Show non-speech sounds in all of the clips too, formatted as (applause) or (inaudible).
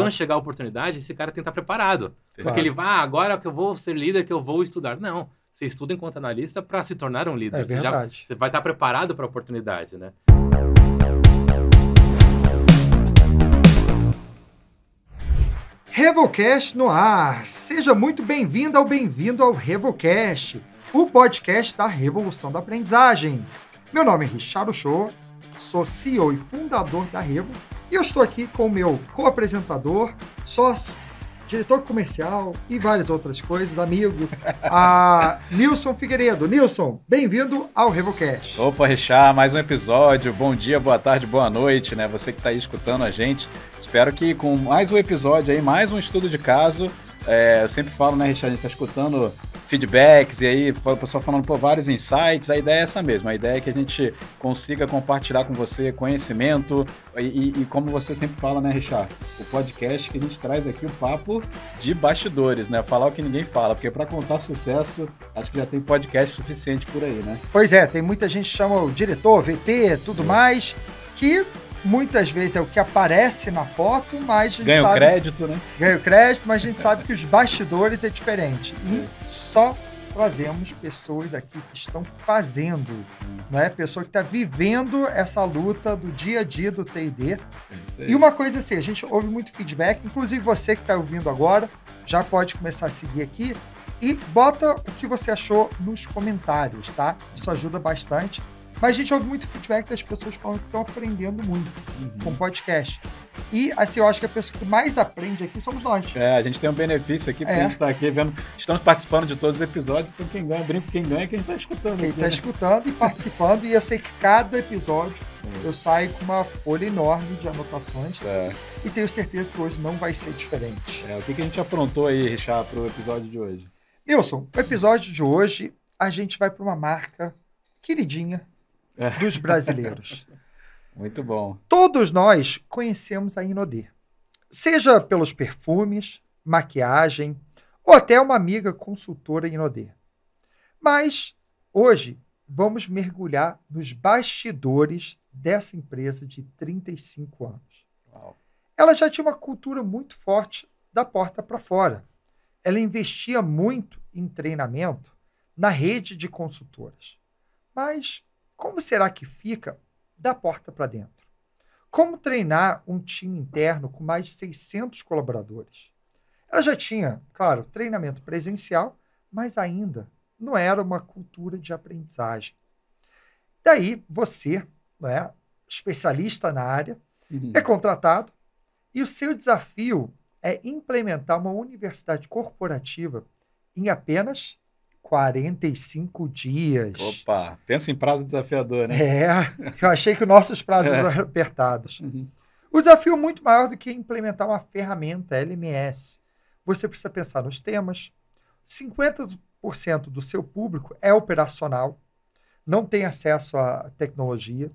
quando chegar a oportunidade, esse cara tem que estar preparado. Claro. Porque ele vai, ah, agora que eu vou ser líder, que eu vou estudar. Não. Você estuda enquanto analista para se tornar um líder. É você, já, você vai estar preparado para a oportunidade, né? Revocast no ar! Seja muito bem-vindo ou bem-vindo ao Revocast, o podcast da Revolução da Aprendizagem. Meu nome é Richard Show, sou CEO e fundador da Revo e eu estou aqui com o meu co-apresentador, sócio, diretor comercial e várias outras coisas, amigo, (laughs) a Nilson Figueiredo. Nilson, bem-vindo ao Revocast. Opa, Richard, mais um episódio. Bom dia, boa tarde, boa noite, né? Você que está aí escutando a gente. Espero que com mais um episódio aí, mais um estudo de caso. É, eu sempre falo, né, Richard, a gente está escutando feedbacks, e aí o pessoal falando, pô, vários insights. A ideia é essa mesmo. A ideia é que a gente consiga compartilhar com você conhecimento e, e, e como você sempre fala, né, Richard? O podcast que a gente traz aqui o papo de bastidores, né? Falar o que ninguém fala, porque para contar sucesso, acho que já tem podcast suficiente por aí, né? Pois é, tem muita gente que chama o diretor, VP, tudo é. mais, que muitas vezes é o que aparece na foto, mas. Ganha sabe, o crédito, né? Ganha o crédito, mas a gente sabe que os bastidores é diferente. E só trazemos pessoas aqui que estão fazendo, né? Pessoa que está vivendo essa luta do dia a dia do T&D. É e uma coisa assim, a gente ouve muito feedback, inclusive você que está ouvindo agora, já pode começar a seguir aqui e bota o que você achou nos comentários, tá? Isso ajuda bastante. Mas a gente ouve muito feedback das pessoas falando que estão aprendendo muito uhum. com podcast. E, assim, eu acho que a pessoa que mais aprende aqui somos nós. É, a gente tem um benefício aqui, porque é. a gente está aqui vendo, estamos participando de todos os episódios, então quem ganha, brinco, quem ganha é quem está escutando. Quem está né? escutando e participando, e eu sei que cada episódio é. eu saio com uma folha enorme de anotações, é. e tenho certeza que hoje não vai ser diferente. É, o que, que a gente aprontou aí, Richard, para o episódio de hoje? Nilson, o episódio de hoje a gente vai para uma marca queridinha dos brasileiros. (laughs) Muito bom. Todos nós conhecemos a Inodê, seja pelos perfumes, maquiagem ou até uma amiga consultora Inodê. Mas hoje vamos mergulhar nos bastidores dessa empresa de 35 anos. Uau. Ela já tinha uma cultura muito forte da porta para fora. Ela investia muito em treinamento na rede de consultoras. Mas como será que fica da porta para dentro? Como treinar um time interno com mais de 600 colaboradores? Ela já tinha, claro, treinamento presencial, mas ainda não era uma cultura de aprendizagem. Daí você, não é, especialista na área, uhum. é contratado e o seu desafio é implementar uma universidade corporativa em apenas 45 dias. Opa, pensa em prazo desafiador, né? É, eu achei que nossos prazos (laughs) é. eram apertados. Uhum. O desafio é muito maior do que implementar uma ferramenta LMS. Você precisa pensar nos temas. 50% do seu público é operacional, não tem acesso à tecnologia.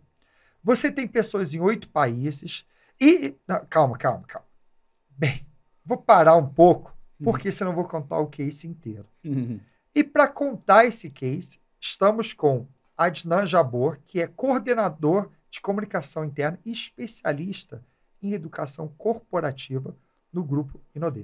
Você tem pessoas em oito países. E. Não, calma, calma, calma. Bem, vou parar um pouco, hum. porque uhum. senão vou contar o case inteiro. Uhum. E para contar esse case, estamos com Adnan Jabor, que é coordenador de comunicação interna e especialista em educação corporativa no grupo Inodê.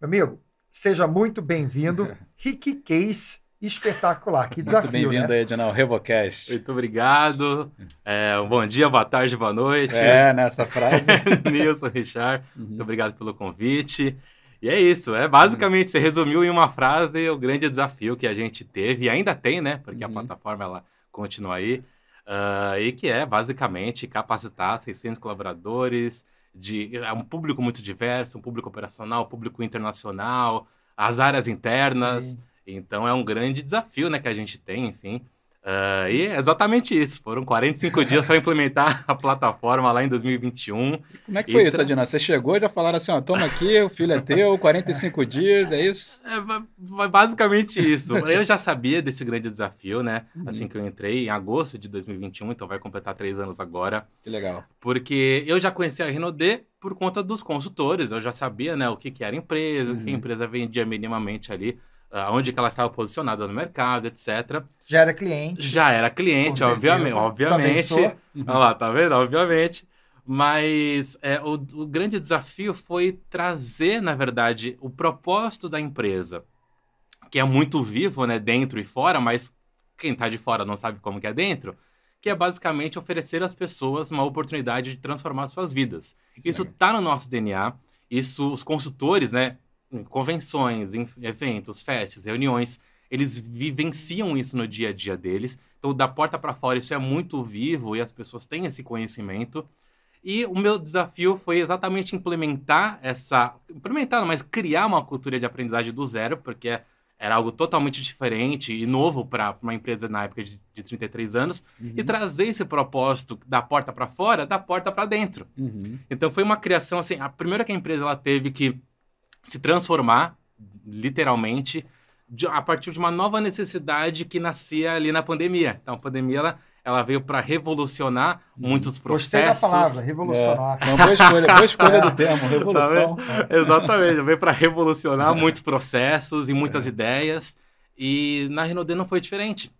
Meu amigo, seja muito bem-vindo. Rick (laughs) Case espetacular. Que desafio. Muito né? bem-vindo né? aí, Adinal, Revocast. Muito obrigado. É, bom dia, boa tarde, boa noite. É, nessa frase. (laughs) Nilson Richard, uhum. muito obrigado pelo convite. E é isso, é basicamente, uhum. você resumiu em uma frase o grande desafio que a gente teve, e ainda tem, né? Porque uhum. a plataforma ela continua aí, uh, e que é basicamente capacitar 600 colaboradores, de, é um público muito diverso, um público operacional, público internacional, as áreas internas. Sim. Então é um grande desafio né, que a gente tem, enfim. Uh, e é exatamente isso. Foram 45 dias para implementar a plataforma lá em 2021. E como é que foi e... isso, Adina? Você chegou e já falaram assim: ó, toma aqui, o filho é teu, 45 dias, é isso? É, basicamente isso. Eu já sabia desse grande desafio, né? Uhum. Assim que eu entrei, em agosto de 2021, então vai completar três anos agora. Que legal. Porque eu já conhecia a Renaudê por conta dos consultores. Eu já sabia, né, o que, que era empresa, uhum. o que a empresa vendia minimamente ali ah, onde que ela estava posicionada no mercado, etc. Já era cliente. Já era cliente, obviamente. obviamente. Uhum. Olha lá, tá vendo? Obviamente. Mas é, o, o grande desafio foi trazer, na verdade, o propósito da empresa, que é muito vivo, né, dentro e fora, mas quem está de fora não sabe como que é dentro, que é basicamente oferecer às pessoas uma oportunidade de transformar suas vidas. Isso está no nosso DNA, isso os consultores, né, convenções, eventos, festas, reuniões, eles vivenciam isso no dia a dia deles. Então, da porta para fora, isso é muito vivo e as pessoas têm esse conhecimento. E o meu desafio foi exatamente implementar essa. Implementar, mas criar uma cultura de aprendizagem do zero, porque era algo totalmente diferente e novo para uma empresa na época de, de 33 anos, uhum. e trazer esse propósito da porta para fora, da porta para dentro. Uhum. Então foi uma criação assim, a primeira que a empresa ela teve que se transformar, literalmente, de, a partir de uma nova necessidade que nascia ali na pandemia. Então, a pandemia ela, ela veio para revolucionar hum. muitos processos. Gostei da palavra, revolucionar. É. boa escolha, boa escolha é. do (laughs) tá termo, revolução. Tá (laughs) é. Exatamente, veio para revolucionar muitos processos e muitas é. ideias. E na Renaudet não foi diferente.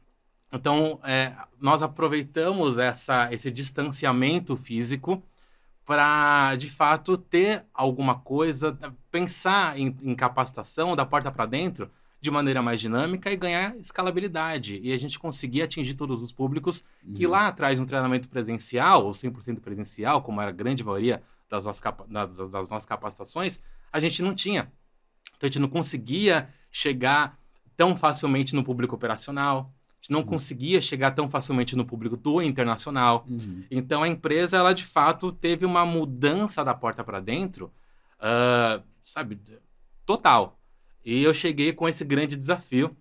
Então, é, nós aproveitamos essa, esse distanciamento físico para de fato ter alguma coisa, pensar em, em capacitação da porta para dentro de maneira mais dinâmica e ganhar escalabilidade e a gente conseguir atingir todos os públicos uhum. que lá atrás um treinamento presencial ou 100% presencial, como era a grande maioria das nossas, das, das nossas capacitações, a gente não tinha. Então a gente não conseguia chegar tão facilmente no público operacional, gente não uhum. conseguia chegar tão facilmente no público do internacional. Uhum. Então a empresa, ela de fato teve uma mudança da porta para dentro, uh, sabe, total. E eu cheguei com esse grande desafio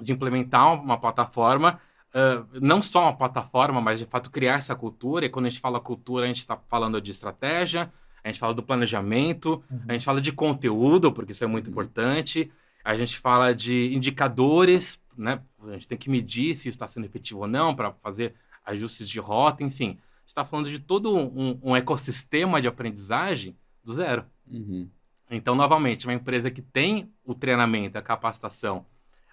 de implementar uma plataforma, uh, não só uma plataforma, mas de fato criar essa cultura. E quando a gente fala cultura, a gente está falando de estratégia, a gente fala do planejamento, uhum. a gente fala de conteúdo, porque isso é muito uhum. importante. A gente fala de indicadores né, a gente tem que medir se está sendo efetivo ou não para fazer ajustes de rota, enfim. está falando de todo um, um, ecossistema de aprendizagem do zero. Uhum. Então, novamente, uma empresa que tem o treinamento, a capacitação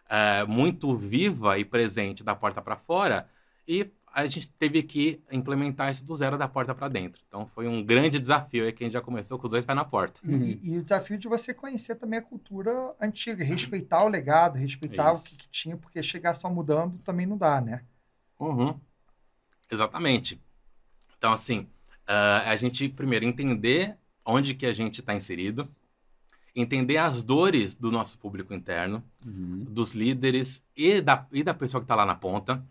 é, muito viva e presente da porta para fora e a gente teve que implementar isso do zero da porta para dentro. Então foi um grande desafio aí que a gente já começou com os dois pés na porta. Uhum. E, e, o desafio de você conhecer também a cultura antiga, respeitar o legado, respeitar isso. o que, que, tinha, porque chegar só mudando também não dá, né? Uhum. Exatamente. Então, assim, uh, a gente primeiro entender onde que a gente está inserido, entender as dores do nosso público interno, uhum. dos líderes e da, e da pessoa que está lá na ponta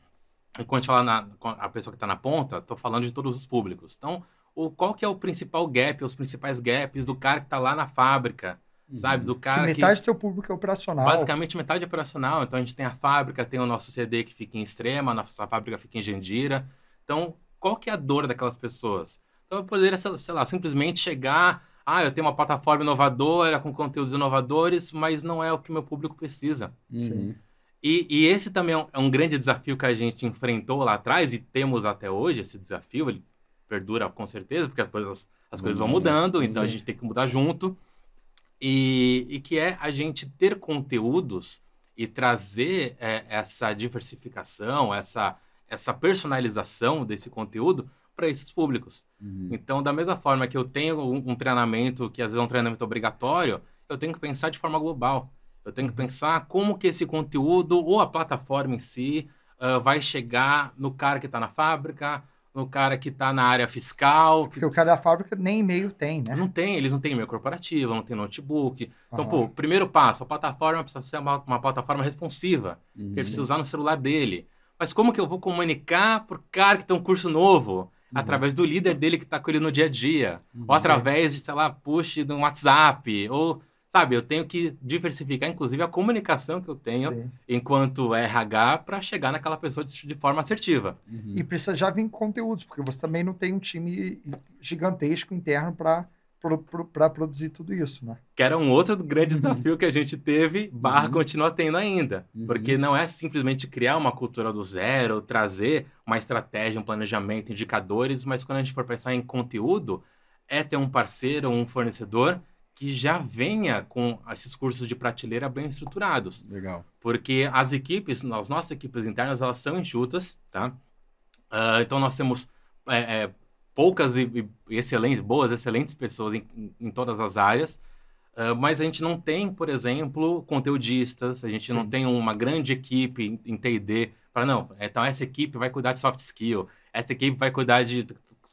e quando a gente fala na a pessoa que está na ponta, estou falando de todos os públicos. Então, o, qual que é o principal gap, os principais gaps do cara que está lá na fábrica, uhum. sabe? Do cara que metade que, do seu público é operacional. Basicamente, metade é operacional. Então, a gente tem a fábrica, tem o nosso CD que fica em Extrema, a nossa fábrica fica em Jandira. Então, qual que é a dor daquelas pessoas? Então, eu poderia, sei lá, simplesmente chegar... Ah, eu tenho uma plataforma inovadora, com conteúdos inovadores, mas não é o que meu público precisa. Uhum. Sim. E, e esse também é um, é um, grande desafio que a gente enfrentou lá atrás e temos até hoje esse desafio. Ele perdura com certeza, porque as coisas, as coisas vão uhum. mudando, então a gente tem que mudar junto. E, e que é a gente ter conteúdos e trazer é, essa diversificação, essa, essa personalização desse conteúdo para esses públicos. Uhum. Então, da mesma forma que eu tenho um, um, treinamento que às vezes é um treinamento obrigatório, eu tenho que pensar de forma global. Eu tenho que uhum. pensar como que esse conteúdo ou a plataforma em si uh, vai chegar no cara que está na fábrica, no cara que está na área fiscal. É porque o cara da fábrica nem e-mail tem, né? Não tem, eles não têm e-mail corporativo, não tem notebook. Então, uhum. pô, primeiro passo, a plataforma precisa ser uma, uma plataforma responsiva, uhum. que ele precisa usar no celular dele. Mas como que eu vou comunicar pro cara que tem um curso novo? Uhum. Através do líder dele que está com ele no dia a dia. Ou uhum. através de, sei lá, push de um WhatsApp, ou sabe, eu tenho que diversificar, inclusive, a comunicação que eu tenho Sim. enquanto RH para chegar naquela pessoa de, de forma assertiva. Uhum. E precisa já vir conteúdos, porque você também não tem um time gigantesco interno para para produzir tudo isso, né? Que era um outro grande uhum. desafio uhum. que a gente teve, barra uhum. continua tendo ainda. Uhum. Porque não é simplesmente criar uma cultura do zero, trazer uma estratégia, um planejamento, indicadores, mas quando a gente for pensar em conteúdo, é ter um parceiro, um fornecedor que já venha com esses cursos de prateleira bem estruturados. Legal. Porque as equipes, as nossas equipes internas, elas são enxutas, tá? Uh, então, nós temos é, é, poucas e, e, excelentes, boas, excelentes pessoas em, em todas as áreas, uh, mas a gente não tem, por exemplo, conteudistas, a gente Sim. não tem uma grande equipe em, em T&D para, não, é, então essa equipe vai cuidar de soft skill, essa equipe vai cuidar de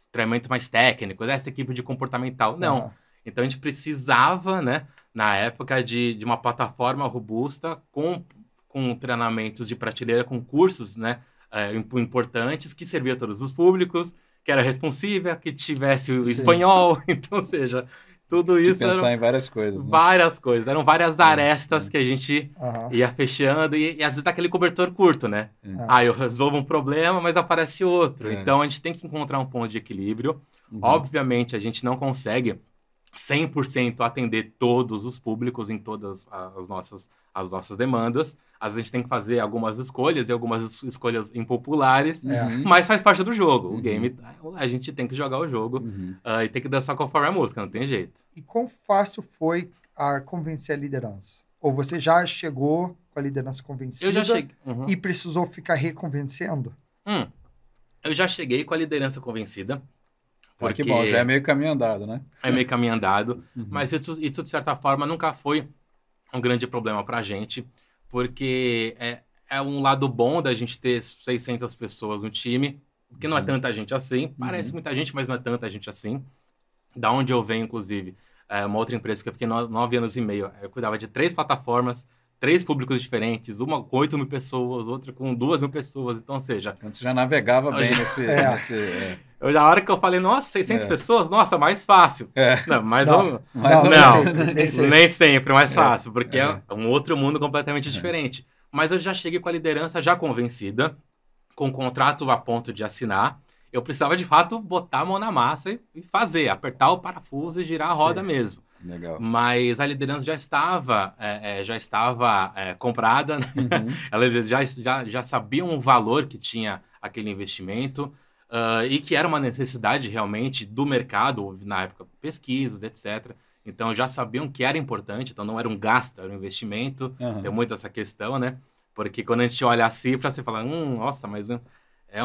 treinamento mais técnico, essa equipe de comportamental. Não. Uhum então a gente precisava, né, na época, de, de uma plataforma robusta com, com treinamentos de prateleira, com cursos né, eh, importantes que servia a todos os públicos, que era responsiva, que tivesse o Sim. espanhol, (laughs) então, ou seja, tudo isso. Tem que pensar em várias coisas. Né? Várias coisas. Eram várias é, arestas uhum. que a gente uhum. ia fechando e, e, às vezes aquele cobertor curto, né? Uhum. Ah, eu resolvo um problema, mas aparece outro. Então a gente tem que encontrar um ponto de equilíbrio. Uhum. Obviamente a gente não consegue 100% atender todos os públicos em todas as nossas, as nossas demandas. Às vezes a gente tem que fazer algumas escolhas e algumas escolhas impopulares, uhum. é. mas faz parte do jogo. Uhum. O game, tá, a gente tem que jogar o jogo uhum. uh, e tem que dançar conforme a música, não tem jeito. E quão fácil foi a convencer a liderança? Ou você já chegou com a liderança convencida Eu já cheguei. Uhum. e precisou ficar reconvencendo? Hum. Eu já cheguei com a liderança convencida porque que bom, já é meio caminho andado, né? É meio caminho andado, uhum. mas isso, isso, de certa forma, nunca foi um grande problema para a gente, porque é, é um lado bom da gente ter 600 pessoas no time, que não é uhum. tanta gente assim. Parece uhum. muita gente, mas não é tanta gente assim. Da onde eu venho, inclusive, é uma outra empresa que eu fiquei nove anos e meio. Eu cuidava de três plataformas, três públicos diferentes, uma com oito mil pessoas, outra com duas mil pessoas. Então, ou seja. Então, você já navegava bem já... nesse. (laughs) É. nesse é. Eu, na hora que eu falei, nossa, 600 é. pessoas? Nossa, mais fácil. É. Não, mais não, não, não, nem, sempre, nem sempre mais é. fácil, porque é. é. um outro mundo completamente é. diferente. Mas eu já cheguei com a liderança já convencida, com o contrato a ponto de assinar. Eu precisava, de fato, botar a mão na massa e fazer, apertar o parafuso e girar a roda Sim. mesmo. Legal. Mas a liderança já estava, é, já estava é, comprada, né? uhum. (laughs) elas já, já, já sabiam o valor que tinha aquele investimento, uh, e que era uma necessidade realmente do mercado, na época, pesquisas, etc. Então já sabiam que era importante, então não era um gasto, era um investimento. Uhum. Tem muito essa questão, né? Porque quando a gente olha a cifra, você fala, hum, nossa, mas é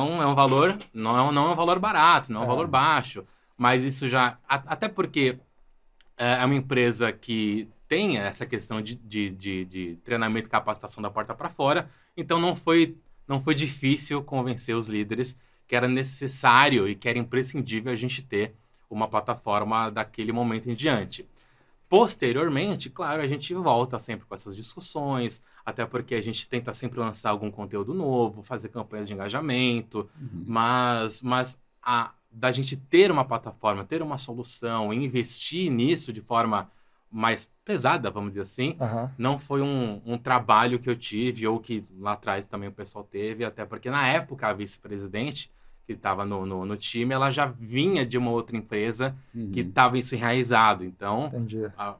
um, é um é valor, não é um, não é um valor barato, não é um é. valor baixo. Mas isso já. A, até porque é, é uma empresa que tem essa questão de, de, de, de treinamento e capacitação da porta para fora, então não foi, não foi difícil convencer os líderes que era necessário e que era imprescindível a gente ter uma plataforma daquele momento em diante. Posteriormente, claro, a gente volta sempre com essas discussões, até porque a gente tenta sempre lançar algum conteúdo novo, fazer campanhas de engajamento, uhum. mas, mas a, da gente ter uma plataforma, ter uma solução, investir nisso de forma mais pesada, vamos dizer assim, uhum. não foi um, um, trabalho que eu tive ou que lá atrás também o pessoal teve, até porque na época a vice-presidente que estava no, no, no, time, ela já vinha de uma outra empresa uhum. que estava isso enraizado. Então, a,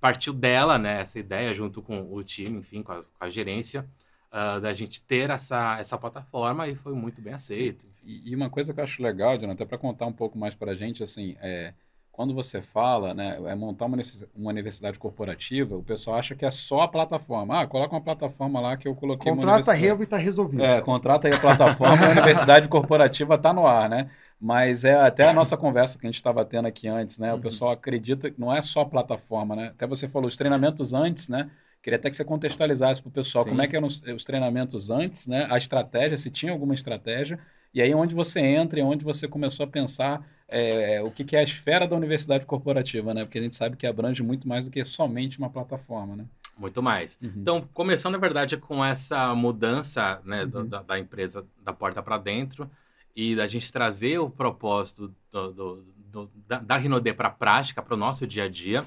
partiu dela né, essa ideia, junto com o time, enfim, com a, com a gerência, uh, da gente ter essa, essa plataforma e foi muito bem aceito. E, e, uma coisa que eu acho legal, Jonathan, até para contar um pouco mais para a gente, assim, é, quando você fala, né, é montar uma, uma universidade corporativa, o pessoal acha que é só a plataforma. Ah, coloca uma plataforma lá que eu coloquei Contrata a Revo e está resolvido. É, contrata aí a plataforma, a universidade corporativa está no ar, né? Mas é até a nossa conversa que a gente estava tendo aqui antes, né? O uhum. pessoal acredita que não é só a plataforma, né? Até você falou os treinamentos antes, né? Queria até que você contextualizasse para o pessoal Sim. como é que eram os, os treinamentos antes, né? A estratégia, se tinha alguma estratégia e aí onde você entra e onde você começou a pensar é, o que, que, é a esfera da universidade corporativa, né? Porque a gente sabe que abrange muito mais do que somente uma plataforma, né? Muito mais. Uhum. Então, começando, na verdade, com essa mudança né, uhum. da, da, empresa da porta para dentro e da gente trazer o propósito do, do, do, da, da para a prática, para o nosso dia a dia.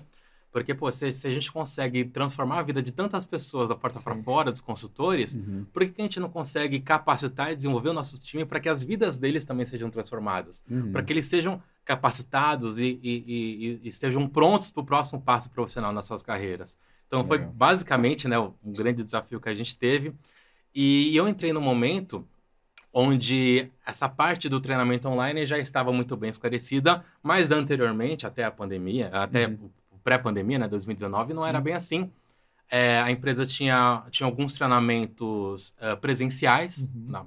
Porque, pô, se, se, a gente consegue transformar a vida de tantas pessoas da porta para fora, dos consultores, uhum. por que a gente não consegue capacitar e desenvolver o nosso time para que as vidas deles também sejam transformadas? Uhum. Para que eles sejam capacitados e, e, e, e estejam prontos para o próximo passo profissional nas suas carreiras. Então, foi basicamente né, um grande desafio que a gente teve. E eu entrei no momento onde essa parte do treinamento online já estava muito bem esclarecida, mas anteriormente, até a pandemia, até uhum pré-pandemia, né, 2019, não era uhum. bem assim. É, a empresa tinha, tinha alguns treinamentos uh, presenciais, uhum. na,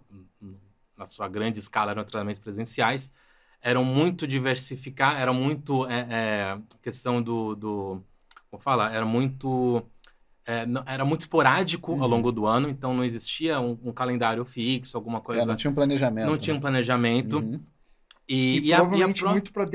na, sua grande escala eram treinamentos presenciais, eram muito diversificar, era muito é, é, questão do, do, como fala, era muito é, não, era muito esporádico uhum. ao longo do ano, então não existia um, um calendário fixo, alguma é, coisa. É, não tinha um planejamento. Não né? tinha um né? planejamento. Uhum. E, e, e, provavelmente a, e a pro... muito para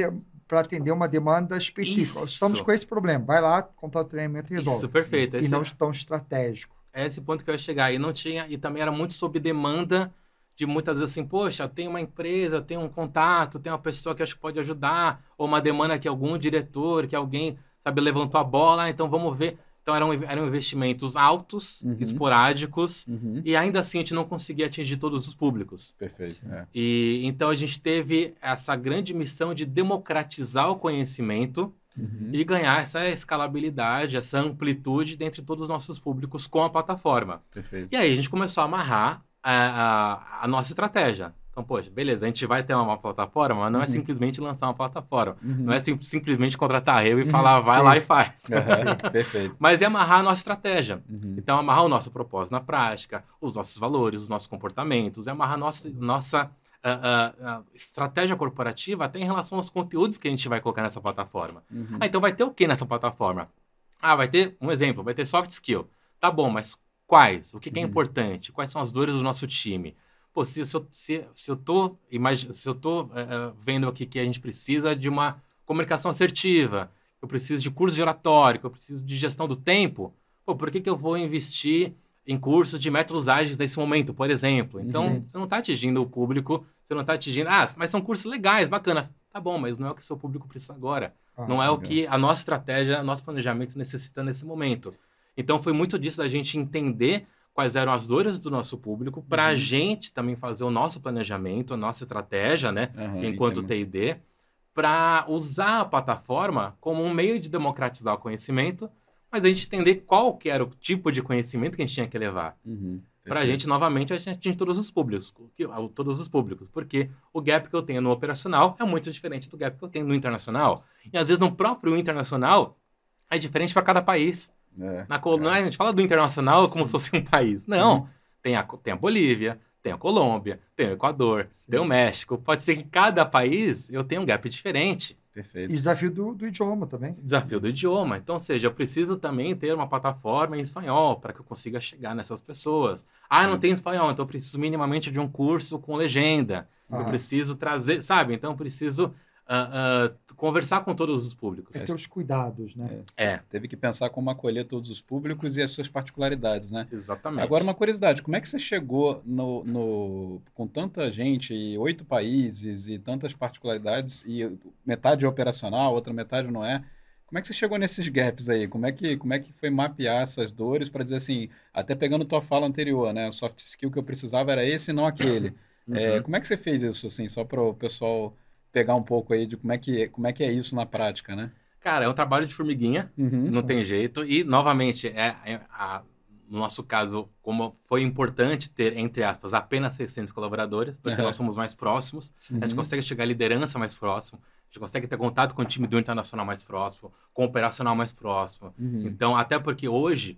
para atender uma demanda específica. Isso. Estamos com esse problema. Vai lá, contrata o treinamento e resolve. Isso, perfeito. Esse e não é... tão estratégico. É esse ponto que eu ia chegar. E não tinha, e também era muito sob demanda de muitas vezes assim, poxa, tem uma empresa, tem um contato, tem uma pessoa que acho que pode ajudar, ou uma demanda que algum diretor, que alguém, sabe, levantou a bola, ah, então vamos ver. Então eram, eram investimentos altos, uhum. esporádicos, uhum. e ainda assim a gente não conseguia atingir todos os públicos. Perfeito. É. E então a gente teve essa grande missão de democratizar o conhecimento uhum. e ganhar essa escalabilidade, essa amplitude dentre todos os nossos públicos com a plataforma. Perfeito. E aí a gente começou a amarrar a, a, a nossa estratégia. Então, poxa, beleza, a gente vai ter uma plataforma, mas não é uhum. é simplesmente lançar uma plataforma. Uhum. Não é sim, simplesmente contratar eu e falar, uhum. vai lá e faz. Uhum. (laughs) Perfeito. Mas é amarrar a nossa estratégia. Uhum. Então, amarrar o nosso propósito na prática, os nossos valores, os nossos comportamentos, é amarrar a nossa, nossa ah, ah, ah, estratégia corporativa até em relação aos conteúdos que a gente vai colocar nessa plataforma. Uhum. Ah, então vai ter o que nessa plataforma? Ah, vai ter, um exemplo, vai ter soft skill. Tá bom, mas quais? O que, que é importante? Quais são as dores do nosso time? Pô, se, se, eu, se, se eu tô, se eu tô é, é, vendo aqui que a gente precisa de uma comunicação assertiva, eu preciso de curso de oratório, eu preciso de gestão do tempo, pô, por que, que eu vou investir em cursos de métodos ágeis nesse momento, por exemplo? Então, Sim. você não está atingindo o público, você não está atingindo... Ah, mas são cursos legais, bacanas. Tá bom, mas não é o que o seu público precisa agora. Ah, não é legal. o que a nossa estratégia, nosso planejamento necessita nesse momento. Então, foi muito disso da gente entender quais eram as dores do nosso público, para a uhum. gente também fazer o nosso planejamento, a nossa estratégia, né, uhum, enquanto TD, para usar a plataforma como um meio de democratizar o conhecimento, mas a gente entender qual que era o tipo de conhecimento que a gente tinha que levar. Uhum. Para a gente, novamente, a gente atinge todos os públicos, todos os públicos, porque o gap que eu tenho no operacional é muito diferente do gap que eu tenho no internacional. E às vezes no próprio internacional é diferente para cada país. É, Na é. a gente fala do internacional como Sim. se fosse um país. Não. Uhum. Tem, a, tem a Bolívia, tem a Colômbia, tem o Equador, Sim. tem o México. Pode ser que cada país eu tenha um gap diferente. Perfeito. E desafio do, do, idioma também. Desafio do idioma. Então, ou seja, eu preciso também ter uma plataforma em espanhol para que eu consiga chegar nessas pessoas. Ah, não Sim. tem espanhol, então eu preciso minimamente de um curso com legenda. Ah. Eu preciso trazer, sabe? Então, eu preciso uh, uh, conversar com todos os públicos. É ter os cuidados, né? É. é. Teve que pensar como acolher todos os públicos e as suas particularidades, né? Exatamente. Agora, uma curiosidade, como é que você chegou no, no com tanta gente e oito países e tantas particularidades e metade é operacional, outra metade não é? Como é que você chegou nesses gaps aí? Como é que, como é que foi mapear essas dores para dizer assim, até pegando tua fala anterior, né? O soft skill que eu precisava era esse e não aquele. (laughs) Uhum. É, como é que você fez isso, assim, só para o pessoal pegar um pouco aí de como é que, como é, que é isso na prática, né? Cara, é um trabalho de formiguinha, uhum, não sim. tem jeito. E, novamente, é, é a, no nosso caso, como foi importante ter, entre aspas, apenas 600 colaboradores, porque uhum. nós somos mais próximos, uhum. a gente consegue chegar à liderança mais próximo, a gente consegue ter contato com o time do internacional mais próximo, com o operacional mais próximo. Uhum. Então, até porque hoje,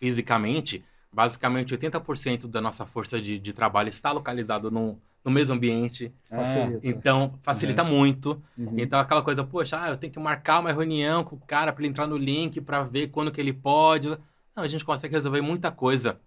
fisicamente, basicamente 80% da nossa força de, de trabalho está localizado no, no mesmo ambiente. Facilita. então, facilita uhum. muito. Uhum. Então, aquela coisa, poxa, ah, eu tenho que marcar uma reunião com o cara para ele entrar no link, para ver quando que ele pode. Não, a gente consegue resolver muita coisa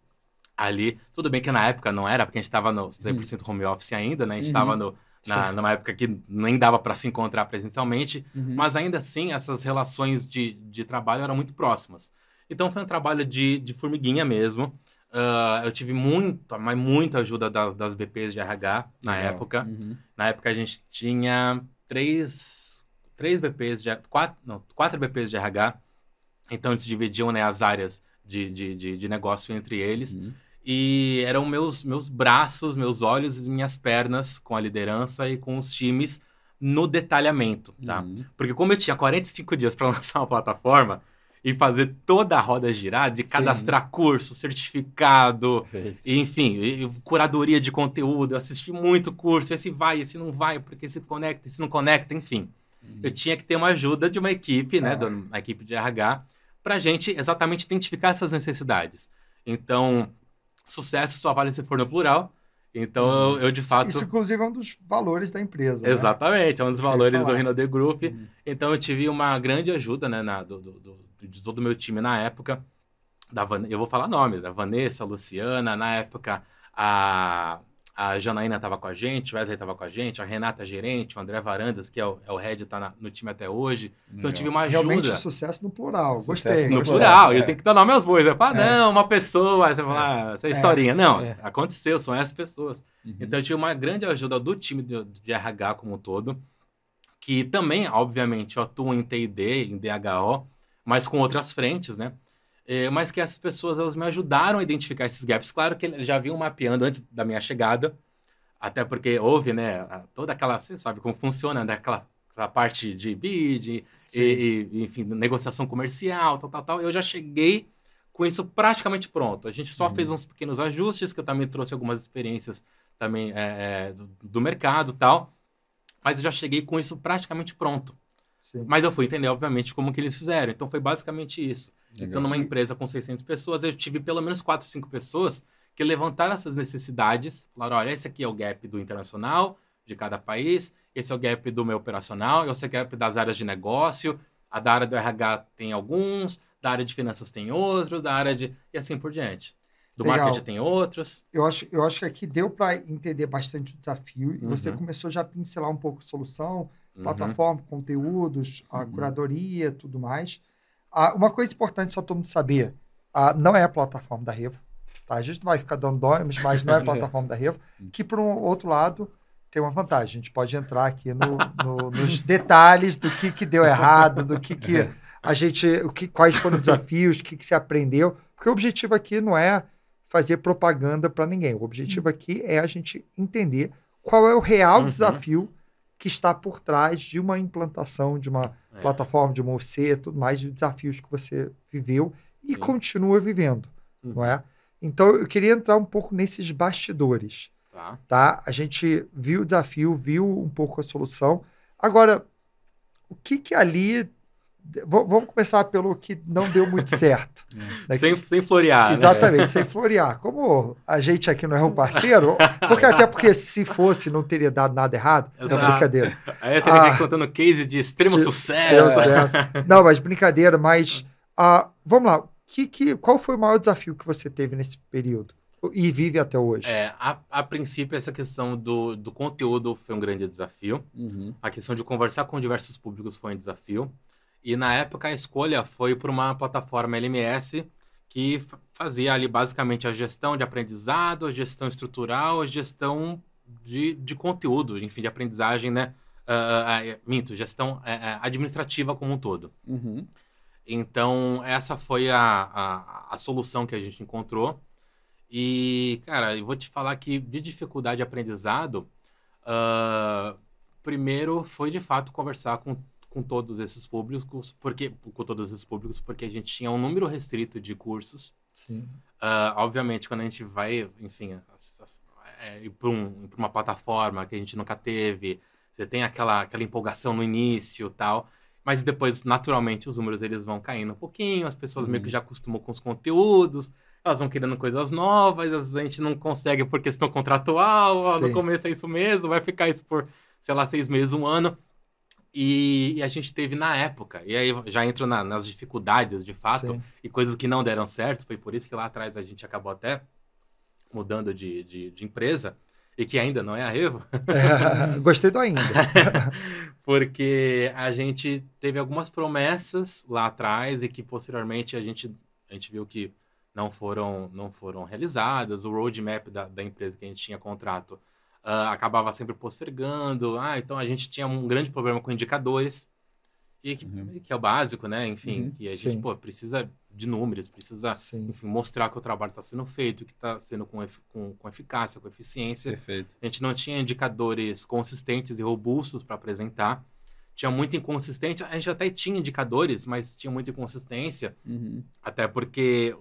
ali. Tudo bem que na época não era, porque a gente estava no 100% uhum. home office ainda, né? A gente estava uhum. na, numa época que nem dava para se encontrar presencialmente. Uhum. Mas ainda assim, essas relações de, de trabalho eram muito próximas. Então foi um trabalho de, de formiguinha mesmo. Uh, eu tive muita, mas muita ajuda das, das BPs de RH na Legal. época. Uhum. Na época a gente tinha três, três BPs de quatro, não, quatro BPs de RH. Então eles dividiam né, as áreas de, de, de, de negócio entre eles. Uhum. E eram meus, meus braços, meus olhos e minhas pernas com a liderança e com os times no detalhamento, tá? Uhum. Porque como eu tinha 45 dias para (laughs) lançar uma plataforma, e fazer toda a roda girar de cadastrar Sim. curso, certificado, enfim, curadoria de conteúdo. Eu assisti muito curso, esse vai, esse não vai, porque esse conecta, esse não conecta, enfim. Uhum. Eu tinha que ter uma ajuda de uma equipe, né, da equipe de RH, para a gente exatamente identificar essas necessidades. Então, sucesso só vale se for no plural. Então, uhum. eu, de fato. Isso, inclusive, é um dos valores da empresa. Né? Exatamente, né? é um dos valores do Rino Group. Uhum. Então, eu tive uma grande ajuda né, na, do, do, do de todo o meu time na época. Da Van... Eu vou falar nome, da né? Vanessa, Luciana, na época a, a Janaína estava com a gente, o Wesley estava com a gente, a Renata gerente, o André Varandas, que é o, é o head, está no time até hoje. Então eu tive uma ajuda. Realmente sucesso no plural, sucesso gostei. No gostei. plural, é. eu tenho que dar nome às boas. Ah, é. não, uma pessoa, você fala, é. ah, essa é historinha. É. Não, aconteceu, são essas pessoas. Uhum. Então eu tive uma grande ajuda do time de, de RH como um todo que também, obviamente, atua em TID, em DHO, mas com outras frentes, né? É, mas que essas pessoas elas me ajudaram a identificar esses gaps. Claro que eles já vinham mapeando antes da minha chegada, até porque houve, né, toda aquela, você sabe como funciona, né, aquela, aquela parte de bid, e, e, enfim, negociação comercial, tal, tal, tal. Eu já cheguei com isso praticamente pronto. A gente só uhum. fez uns pequenos ajustes, que eu também trouxe algumas experiências também é, é do, do mercado tal, mas eu já cheguei com isso praticamente pronto. Sim. Mas eu fui entender, obviamente, como que eles fizeram. Então, foi basicamente isso. Então, Legal. Então, numa empresa com 600 pessoas, eu tive pelo menos 4, 5 pessoas que levantaram essas necessidades. Falaram, olha, esse aqui é o gap do internacional, de cada país. Esse é o gap do meu operacional. Esse é o gap das áreas de negócio. A da área do RH tem alguns. Da área de finanças tem outro. Da área de... E assim por diante. Do Legal. marketing tem outros. Eu acho, eu acho que aqui deu para entender bastante o desafio. E uhum. você começou já a pincelar um pouco a solução uhum. plataforma, conteúdos, a uhum. curadoria, tudo mais. Ah, uma coisa importante só todo mundo saber, ah, não é a plataforma da Revo, tá? A gente não vai ficar dando nomes, mas não é a (laughs) plataforma da Revo, uhum. que por um outro lado tem uma vantagem, a gente pode entrar aqui no, no, (laughs) nos detalhes do que, que deu errado, do que, que a gente, o que, quais foram os desafios, o que, que se aprendeu, porque o objetivo aqui não é fazer propaganda para ninguém, o objetivo uhum. aqui é a gente entender qual é o real uhum. desafio que está por trás de uma implantação de uma é. plataforma, de uma OC, tudo mais, de desafios que você viveu e Sim. continua vivendo, uhum. não é? Então, eu queria entrar um pouco nesses bastidores, tá. tá? A gente viu o desafio, viu um pouco a solução. Agora, o que que ali Vamos começar pelo que não deu muito certo. Daqui... (laughs) É. Né, sem, sem florear. Né? Exatamente, né? sem florear. Como a gente aqui não é um parceiro, porque até porque se fosse não teria dado nada errado. É Exato. É brincadeira. (laughs) Aí teria ah, contando case de extremo de, sucesso. sucesso. Não, mas brincadeira, mas ah, vamos lá. Que, que, qual foi o maior desafio que você teve nesse período? E vive até hoje? É, a, a princípio, essa questão do, do conteúdo foi um grande desafio. Uhum. A questão de conversar com diversos públicos foi um desafio. E na época a escolha foi por uma plataforma LMS que fazia ali basicamente a gestão de aprendizado, a gestão estrutural, a gestão de, de conteúdo, enfim, de aprendizagem, né? Uh, uh, minto, gestão uh, administrativa como um todo. Uhum. Então, essa foi a, a, a, solução que a gente encontrou. E, cara, eu vou te falar que de dificuldade de aprendizado, primeiro foi de fato conversar com com todos esses públicos, porque com todos esses públicos, porque a gente tinha um número restrito de cursos. Sim. Uh, obviamente, quando a gente vai, enfim, é, para um, uma plataforma que a gente nunca teve, você tem aquela, aquela empolgação no início tal, mas depois, naturalmente, os números eles vão caindo um pouquinho, as pessoas meio que uhum. já acostumam com os conteúdos, elas vão querendo coisas novas, às vezes a gente não consegue por questão contratual, no começo é isso mesmo, vai ficar isso por, sei lá, seis meses, um ano. E, e, a gente teve na época, e aí já entro na, nas dificuldades de fato, Sim. e coisas que não deram certo, foi por isso que lá atrás a gente acabou até mudando de, de, de empresa, e que ainda não é a Revo. É, (laughs) gostei do ainda. (laughs) Porque a gente teve algumas promessas lá atrás e que posteriormente a gente, a gente viu que não foram, não foram realizadas, o roadmap da, da empresa que a gente tinha contrato uh, acabava sempre postergando. Ah, então a gente tinha um grande problema com indicadores, e que, uhum. que é o básico, né? Enfim, uhum. e a gente pô, precisa de números, precisa enfim, mostrar que o trabalho está sendo feito, que está sendo com, com, com, eficácia, com eficiência. Perfeito. A gente não tinha indicadores consistentes e robustos para apresentar. Tinha muito inconsistente. A gente até tinha indicadores, mas tinha muita inconsistência. Uhum. Até porque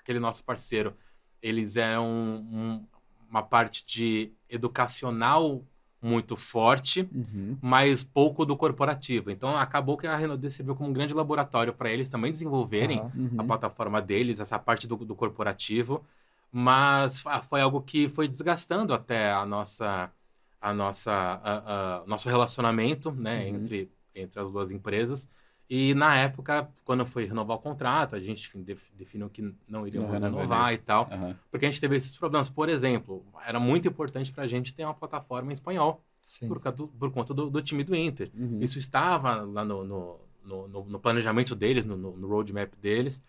aquele nosso parceiro, eles é um, um uma parte de educacional muito forte, uhum. mas pouco do corporativo. Então acabou que a Renault serviu como um grande laboratório para eles também desenvolverem uhum. a plataforma deles, essa parte do, do corporativo. Mas foi algo que foi desgastando até a nossa, a nossa, a, a, nosso relacionamento, né, uhum. entre entre as duas empresas. E na época, quando foi renovar o contrato, a gente definiu que não iríamos não né, renovar e tal, uhum. porque a gente teve esses problemas. Por exemplo, era muito importante para a gente ter uma plataforma em espanhol, por, do, por, conta do, do, time do Inter. Uhum. Isso estava lá no, no, no, no planejamento deles, no, no roadmap deles,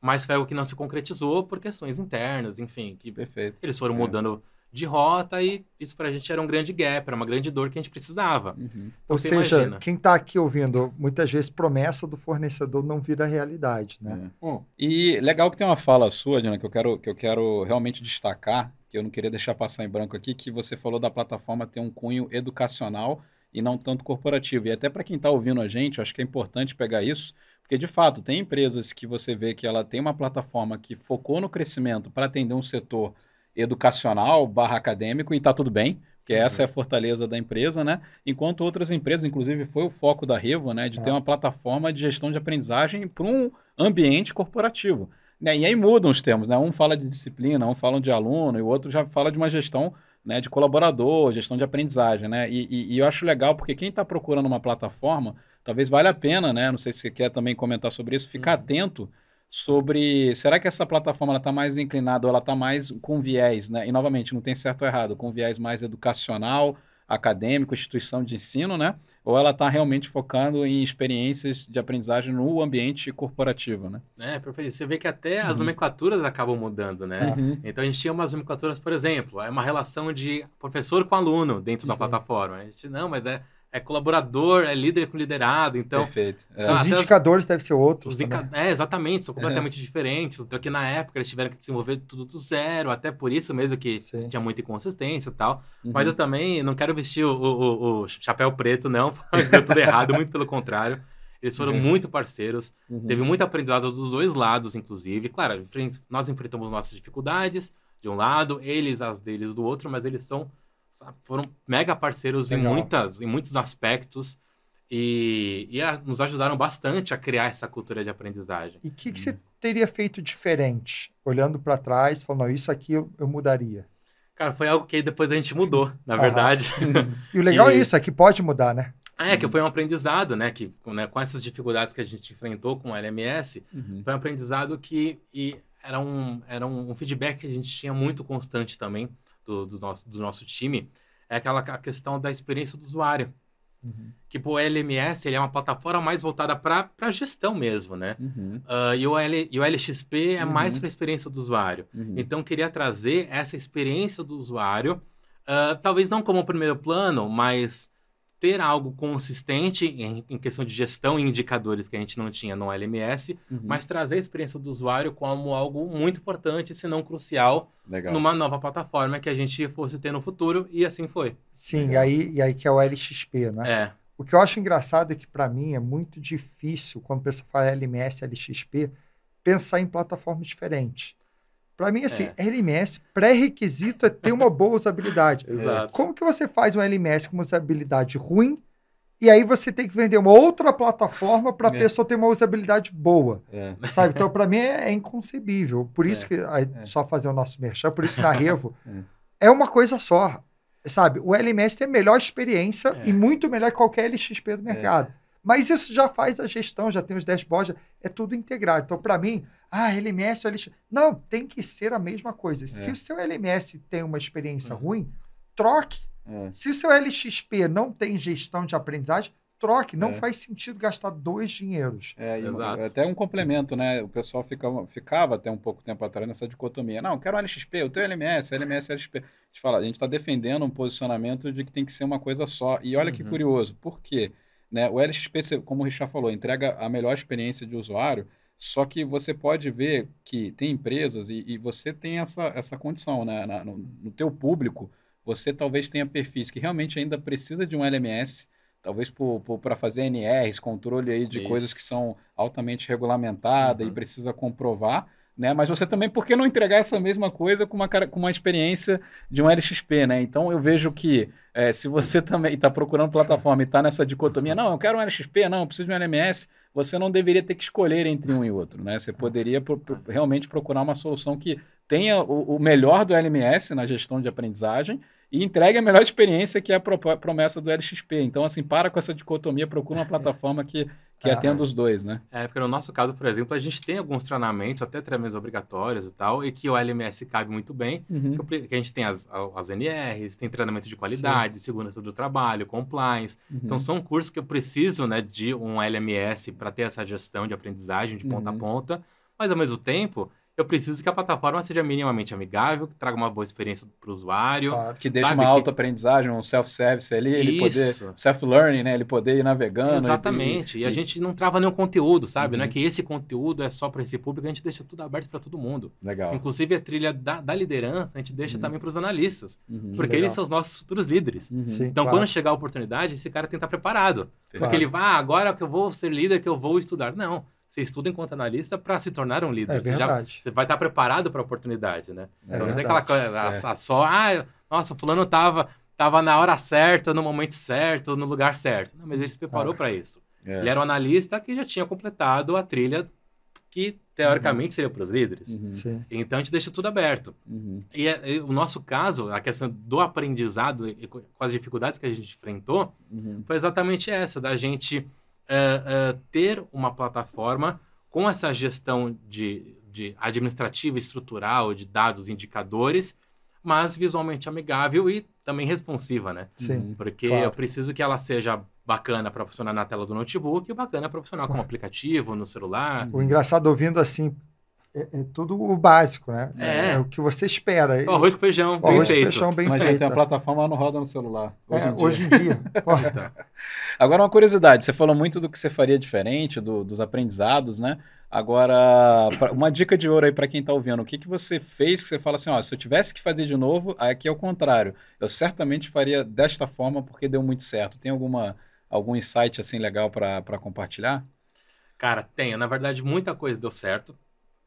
mas foi algo que não se concretizou por questões internas, enfim. Que Perfeito. Eles foram é. mudando de rota e isso para a gente era um grande gap, era uma grande dor que a gente precisava. Uhum. Então, Ou seja, imagina. quem está aqui ouvindo, muitas vezes promessa do fornecedor não vira realidade, né? É. E legal que tem uma fala sua, Diana, que eu quero, que eu quero realmente destacar, que eu não queria deixar passar em branco aqui, que você falou da plataforma ter um cunho educacional e não tanto corporativo. E até para quem está ouvindo a gente, eu acho que é importante pegar isso, porque, de fato, tem empresas que você vê que ela tem uma plataforma que focou no crescimento para atender um setor educacional barra acadêmico e está tudo bem, que uhum. essa uhum. é a fortaleza da empresa, né? Enquanto outras empresas, inclusive foi o foco da Revo, né, de é. ter tá. uma plataforma de gestão de aprendizagem para um ambiente corporativo. Né? E aí mudam os termos, né? Um fala de disciplina, um fala de aluno, e o outro já fala de uma gestão né, de colaborador, gestão de aprendizagem, né? E, e, e eu acho legal porque quem está procurando uma plataforma, talvez valha a pena, né? Não sei se você quer também comentar sobre isso, ficar uhum. atento sobre será que essa plataforma está mais inclinada ou ela está mais com viés, né? E novamente, não tem certo ou errado, com viés mais educacional, acadêmico, instituição de ensino, né? Ou ela está realmente focando em experiências de aprendizagem no ambiente corporativo, né? É, perfeito. Você vê que até as uhum. nomenclaturas acabam mudando, né? Uhum. Então a gente tinha umas nomenclaturas, por exemplo, é uma relação de professor com aluno dentro Sim. da plataforma. A gente, não, mas é é colaborador, é líder com liderado, então... Perfeito. É. Ah, os indicadores os, devem ser outros inca... É, exatamente, são completamente é. diferentes. Então, aqui na época eles tiveram que desenvolver tudo do zero, até por isso mesmo que Sim. tinha muita inconsistência e tal. Uhum. Mas eu também não quero vestir o, o, o chapéu preto, não, (laughs) deu tudo errado, muito pelo contrário. Eles foram uhum. muito parceiros, uhum. teve muito aprendizado dos dois lados, inclusive. Claro, nós enfrentamos nossas dificuldades de um lado, eles as deles do outro, mas eles são sabe? Foram mega parceiros em, muitas, em muitos aspectos e, e a, nos ajudaram bastante a criar essa cultura de aprendizagem. E o que, que hum. você uhum. teria feito diferente, olhando para trás, falando, isso aqui eu, eu, mudaria? Cara, foi algo que depois a gente mudou, na Aham. verdade. (laughs) e o legal (laughs) e... é isso, é que pode mudar, né? Ah, é, que foi um aprendizado, né? Que né, com essas dificuldades que a gente enfrentou com o LMS, uhum. foi um aprendizado que e era, um, era um feedback que a gente tinha muito constante também do, do, nosso, do nosso time é aquela questão da experiência do usuário. Uhum. Que pô, o LMS ele é uma plataforma mais voltada para gestão mesmo, né? Uhum. Uh, e, o L, e o LXP é uhum. mais para experiência do usuário. Uhum. Então, queria trazer essa experiência do usuário, uh, talvez não como primeiro plano, mas ter algo consistente em, em questão de gestão e indicadores que a gente não tinha no LMS, uhum. mas trazer a experiência do usuário como algo muito importante, se não crucial, Legal. numa nova plataforma que a gente fosse ter no futuro, e assim foi. Sim, e aí, e aí que é o LXP, né? É. O que eu acho engraçado é que, para mim, é muito difícil, quando a pessoa fala LMS, LXP, pensar em plataformas diferentes. Para mim, assim, é. LMS, pré-requisito é ter uma boa usabilidade. (laughs) Exato. Como que você faz um LMS com uma usabilidade ruim e aí você tem que vender uma outra plataforma para a é. pessoa ter uma usabilidade boa. É. Sabe? Então, para mim, é, é, inconcebível. Por é. isso que, é. só fazer o nosso merchan, por isso na (laughs) Revo, é. é. uma coisa só. Sabe? O LMS tem a melhor experiência e muito melhor que qualquer LXP do mercado. Mas isso já faz a gestão, já tem os dashboards, é tudo integrado. Então, para mim, ah, LMS, LX... Não, tem que ser a mesma coisa. É. Se o seu LMS tem uma experiência uhum. ruim, troque. É. Se o seu LXP não tem gestão de aprendizagem, troque. Não é. faz sentido gastar dois dinheiros. É, Exato. até um complemento, né? O pessoal fica, ficava até um pouco tempo atrás nessa dicotomia. Não, eu quero LXP, eu tenho LMS, LMS, LXP. A gente fala, a gente está defendendo um posicionamento de que tem que ser uma coisa só. E olha uhum. que curioso, por quê? Porque né? O LXP, como o Richard falou, entrega a melhor experiência de usuário, só que você pode ver que tem empresas e, e você tem essa, essa condição né? Na, no, no teu público, você talvez tenha perfis que realmente ainda precisa de um LMS, talvez para fazer NRs, controle aí de Isso. coisas que são altamente regulamentadas uhum. e precisa comprovar, né? Mas você também, por que não entregar essa mesma coisa com uma, com uma experiência de um LXP, né? Então eu vejo que é, se você (laughs) também está procurando plataforma e está nessa dicotomia, não, eu quero um LXP, não, eu preciso de um LMS, você não deveria ter que escolher entre um e outro, né? Você poderia pro, pro, realmente procurar uma solução que tenha o, o melhor do LMS na gestão de aprendizagem, e entregue a melhor experiência que é a promessa do LXP. Então, assim, para com essa dicotomia, procura uma é. plataforma que, que atenda ah. os dois, né? É, porque no nosso caso, por exemplo, a gente tem alguns treinamentos, até treinamentos obrigatórios e tal, e que o LMS cabe muito bem, uhum. que a gente tem as, as NRs, tem treinamento de qualidade, Sim. segurança do trabalho, compliance. Uhum. Então, são cursos que eu preciso né, de um LMS para ter essa gestão de aprendizagem de ponta uhum. a ponta, mas, ao mesmo tempo, eu preciso que a plataforma seja minimamente amigável, que traga uma boa experiência para o usuário. Claro, que deixe uma uma autoaprendizagem, um self-service ali, Isso. ele poder, self-learning, né? Ele poder ir navegando. Exatamente. E, e, e a gente não trava nenhum conteúdo, sabe? Uhum. Não é uhum. que esse conteúdo é só para esse público, a gente deixa tudo aberto para todo mundo. Legal. Inclusive a trilha da, da liderança, a gente deixa uhum. também para os analistas, uhum. porque Legal. eles são os nossos futuros líderes. Uhum, Sim, então, claro. quando chegar a oportunidade, esse cara tem que estar preparado. Claro. Porque ele vai, ah, agora que eu vou ser líder, que eu vou estudar. Não você estuda enquanto analista para se tornar um líder. É você, já, você vai estar preparado para a oportunidade, né? É então, não é aquela coisa, é. só, ah, nossa, fulano estava tava na hora certa, no momento certo, no lugar certo. Não, mas ele se preparou ah. para isso. É. Ele era um analista que já tinha completado a trilha que, teoricamente, uhum. seria para os líderes. Uhum. Então, a gente deixa tudo aberto. Uhum. E, é, e, o nosso caso, a questão do aprendizado e com as dificuldades que a gente enfrentou, uhum. foi exatamente essa, da gente uh, ter uma plataforma com essa gestão de, de administrativa estrutural, de dados, indicadores, mas visualmente amigável e também responsiva, né? Sim. Uhum. Porque claro. eu preciso que ela seja bacana para funcionar na tela do notebook e bacana para funcionar como aplicativo, no celular. O engraçado ouvindo assim, é, é, tudo o básico, né? É. é. é o que você espera. O arroz com feijão, o arroz bem feito. Feijão bem Mas feito. tem a plataforma não roda no celular. É, hoje em dia. Hoje em dia. (laughs) Então. Agora, uma curiosidade: você falou muito do que você faria diferente, do, dos aprendizados, né? Agora, pra, uma dica de ouro aí para quem está ouvindo: o que, que você fez que você fala assim, ó, se eu tivesse que fazer de novo, aqui é o contrário. Eu certamente faria desta forma porque deu muito certo. Tem alguma algum insight assim legal para compartilhar? Cara, tenho. Na verdade, muita coisa deu certo.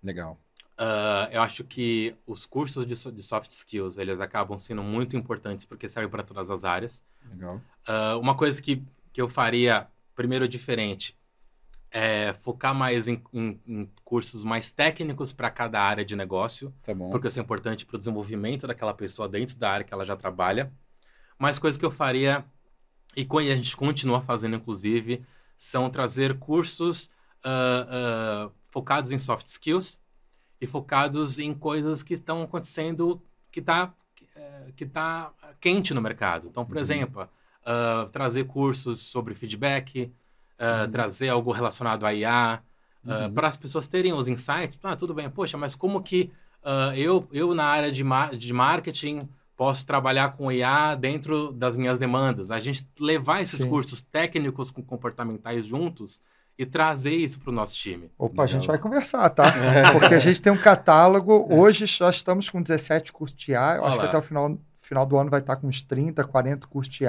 Legal. Uh, eu acho que os cursos de, de, soft skills, eles acabam sendo muito importantes porque servem para todas as áreas. Legal. Uh, uma coisa que, que eu faria, primeiro, diferente, é focar mais em, em, em cursos mais técnicos para cada área de negócio. Tá porque isso é importante para o desenvolvimento daquela pessoa dentro da área que ela já trabalha. Mas coisa que eu faria, e a gente continua fazendo, inclusive, são trazer cursos... Uh, focados em soft skills e focados em coisas que estão acontecendo, que está eh, que tá quente no mercado. Então, por uhum. exemplo, uh, trazer cursos sobre feedback, uh, uhum. trazer algo relacionado à IA, uh, ah, uhum. para as pessoas terem os insights. Ah, tudo bem, poxa, mas como que eu, eu, na área de, ma de marketing, posso trabalhar com IA dentro das minhas demandas? A gente levar esses Sim. cursos técnicos com comportamentais juntos e trazer isso para o nosso time. Opa, a gente vai conversar, tá? (laughs) É. Porque a gente tem um catálogo, hoje já estamos com 17 cursos de eu acho que até o final, final do ano vai estar com uns 30, 40 cursos de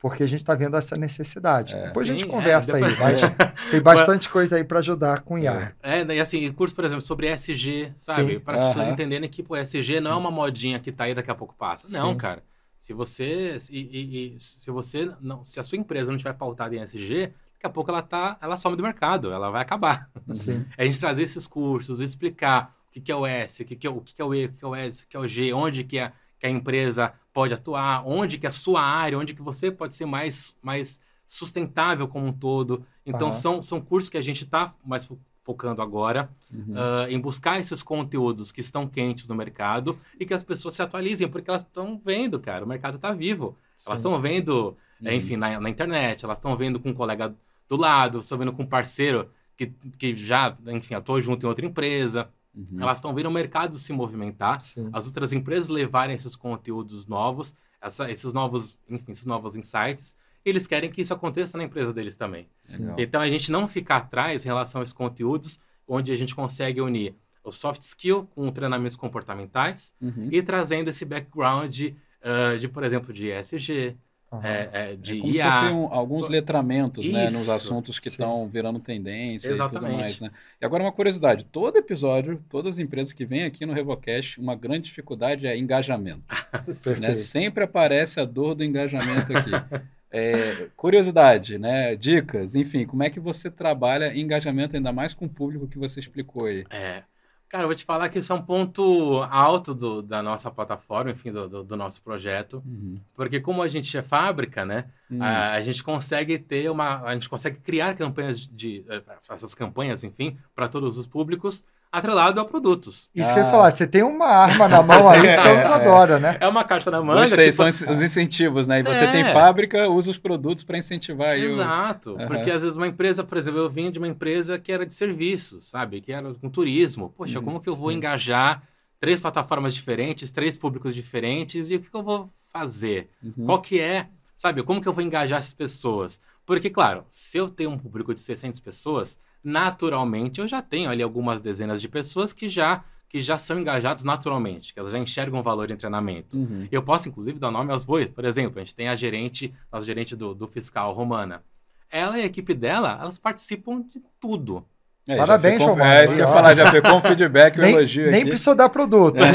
porque a gente está vendo essa necessidade. É, depois sim, a gente é, conversa é, depois... aí, (laughs) tem bastante coisa aí para ajudar com IA. É, né, e assim, curso, por exemplo, sobre SG, sabe? Para as uh -huh. pessoas entenderem que o SG não é uma modinha que está aí daqui a pouco passa. Sim. Não, cara. Se você, e, e, e, se você não, se a sua empresa não estiver pautada em SG, daqui a pouco ela tá, ela some do mercado, ela vai acabar. Sim. É (laughs) a gente trazer esses cursos, explicar o que, que é o S, o que, que, é, o que, que é o E, o que é o S, o que é o G, onde que, é, que a empresa pode atuar, onde que é a sua área, onde que você pode ser mais, mais sustentável como um todo. Então, são, são cursos que a gente está mais focando agora uhum. uh, em buscar esses conteúdos que estão quentes no mercado e que as pessoas se atualizem, porque elas estão vendo, cara, o mercado está vivo. Sim. Elas estão vendo, uhum. enfim, na, na, internet, elas estão vendo com um colega do lado, estou vendo com um parceiro que, que já, enfim, atua junto em outra empresa. Uhum. Elas estão vendo o mercado se movimentar, Sim. as outras empresas levarem esses conteúdos novos, essa, esses novos, enfim, esses novos insights. Eles querem que isso aconteça na empresa deles também. Legal. Então a gente não fica atrás em relação a esses conteúdos, onde a gente consegue unir o soft skill com treinamentos comportamentais uhum. e trazendo esse background uh, de, por exemplo, de ESG, é, é, é, de é como IA. se fossem alguns letramentos Isso, né, nos assuntos que estão virando tendência Exatamente. e tudo mais. Né? E agora uma curiosidade, todo episódio, todas as empresas que vêm aqui no Revocast, uma grande dificuldade é engajamento. (laughs) né? Sempre aparece a dor do engajamento aqui. (laughs) é, curiosidade, né? dicas, enfim, como é que você trabalha engajamento ainda mais com o público que você explicou aí? É, Cara, eu vou te falar que isso é um ponto alto do, da nossa plataforma, enfim, do, do, do nosso projeto. Uhum. Porque como a gente é fábrica, né? Uhum. A, a, gente consegue ter uma. A gente consegue criar campanhas de. de eh, essas campanhas, enfim, para todos os públicos atrelado a produtos. Isso ah. que eu ia ah. falar, você tem uma arma na mão aí que todo mundo adora, né? É uma carta na manga. Gostei, é tipo são os incentivos, né? E você é. tem fábrica, usa os produtos para incentivar. aí. Exato, o... uhum. porque às vezes uma empresa, por exemplo, eu vim de uma empresa que era de serviços, sabe? Que era com turismo. Poxa, hum, como que eu sim. vou engajar três plataformas diferentes, três públicos diferentes e o que, que eu vou fazer? Uhum. Qual que é, sabe? Como que eu vou engajar essas pessoas? Porque, claro, se eu tenho um público de 600 pessoas, naturalmente eu já tenho ali algumas dezenas de pessoas que já que já são engajados naturalmente, que elas já enxergam valor em treinamento. Uhum. Eu posso, inclusive, dar nome aos bois. Por exemplo, a gente tem a gerente, nossa gerente do, do fiscal romana. Ela e a equipe dela, elas participam de tudo. É, Parabéns, João. É isso que eu ia falar, já ficou um feedback, um nem, elogio aqui. Nem precisou dar produto. É,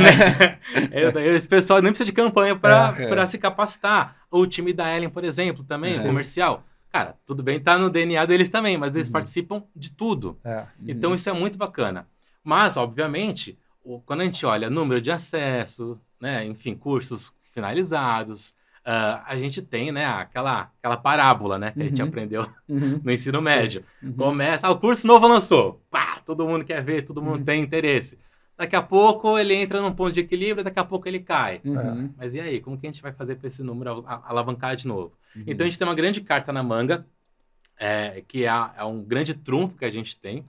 né? (laughs) Esse pessoal nem precisa de campanha para é, é. se capacitar. O time da Ellen, por exemplo, também, é. comercial Cara, tudo bem, tá no DNA deles também, mas eles uhum. participam de tudo. É. Então uhum. isso é muito bacana. Mas, obviamente, quando a gente olha número de acesso, né, enfim, cursos finalizados, uh, a gente tem né, aquela, aquela parábola né, que uhum. a gente uhum. aprendeu uhum. (laughs) no ensino médio. Uhum. Começa, ah, o curso novo lançou, pá, todo mundo quer ver, todo mundo tem interesse. Daqui a pouco ele entra num ponto de equilíbrio, daqui a pouco ele cai. Mas e aí, como que a gente vai fazer para esse número alavancar de novo? Uhum. Então a gente tem uma grande carta na manga, é, que é, é um grande trunfo que a gente tem,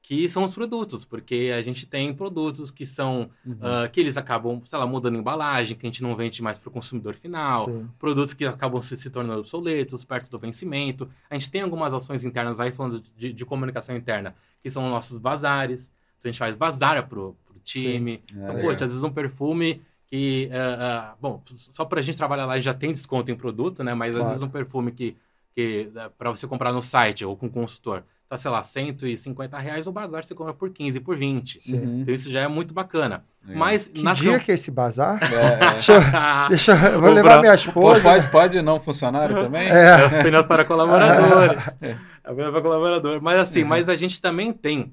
que são os produtos, porque a gente tem produtos que são uhum. uh, que eles acabam, sei lá, mudando embalagem, que a gente não vende mais para o consumidor final, Sim. produtos que acabam se, se, tornando obsoletos, perto do vencimento. A gente tem algumas ações internas aí falando de, de comunicação interna, que são nossos bazares. Então a gente faz bazar pro, o time. Sim. Então, é, poxa, é. às vezes um perfume e, uh, uh, bom, só para a gente trabalhar lá já tem desconto em produto, né? Mas claro. às vezes um perfume que, que é, para você comprar no site ou com o consultor tá, sei lá, 150 reais, no bazar você compra por 15, por 20. Sim. Uhum. Então isso já é muito bacana. É. Mas que nas... dia que é esse bazar? É, é. (laughs) deixa, eu, deixa eu, vou levar minha esposa. Pô, pode, pode não funcionário (laughs) também? (laughs) É. Apenas para colaboradores. É. Apenas para colaboradores. Mas assim, uhum. mas a gente também tem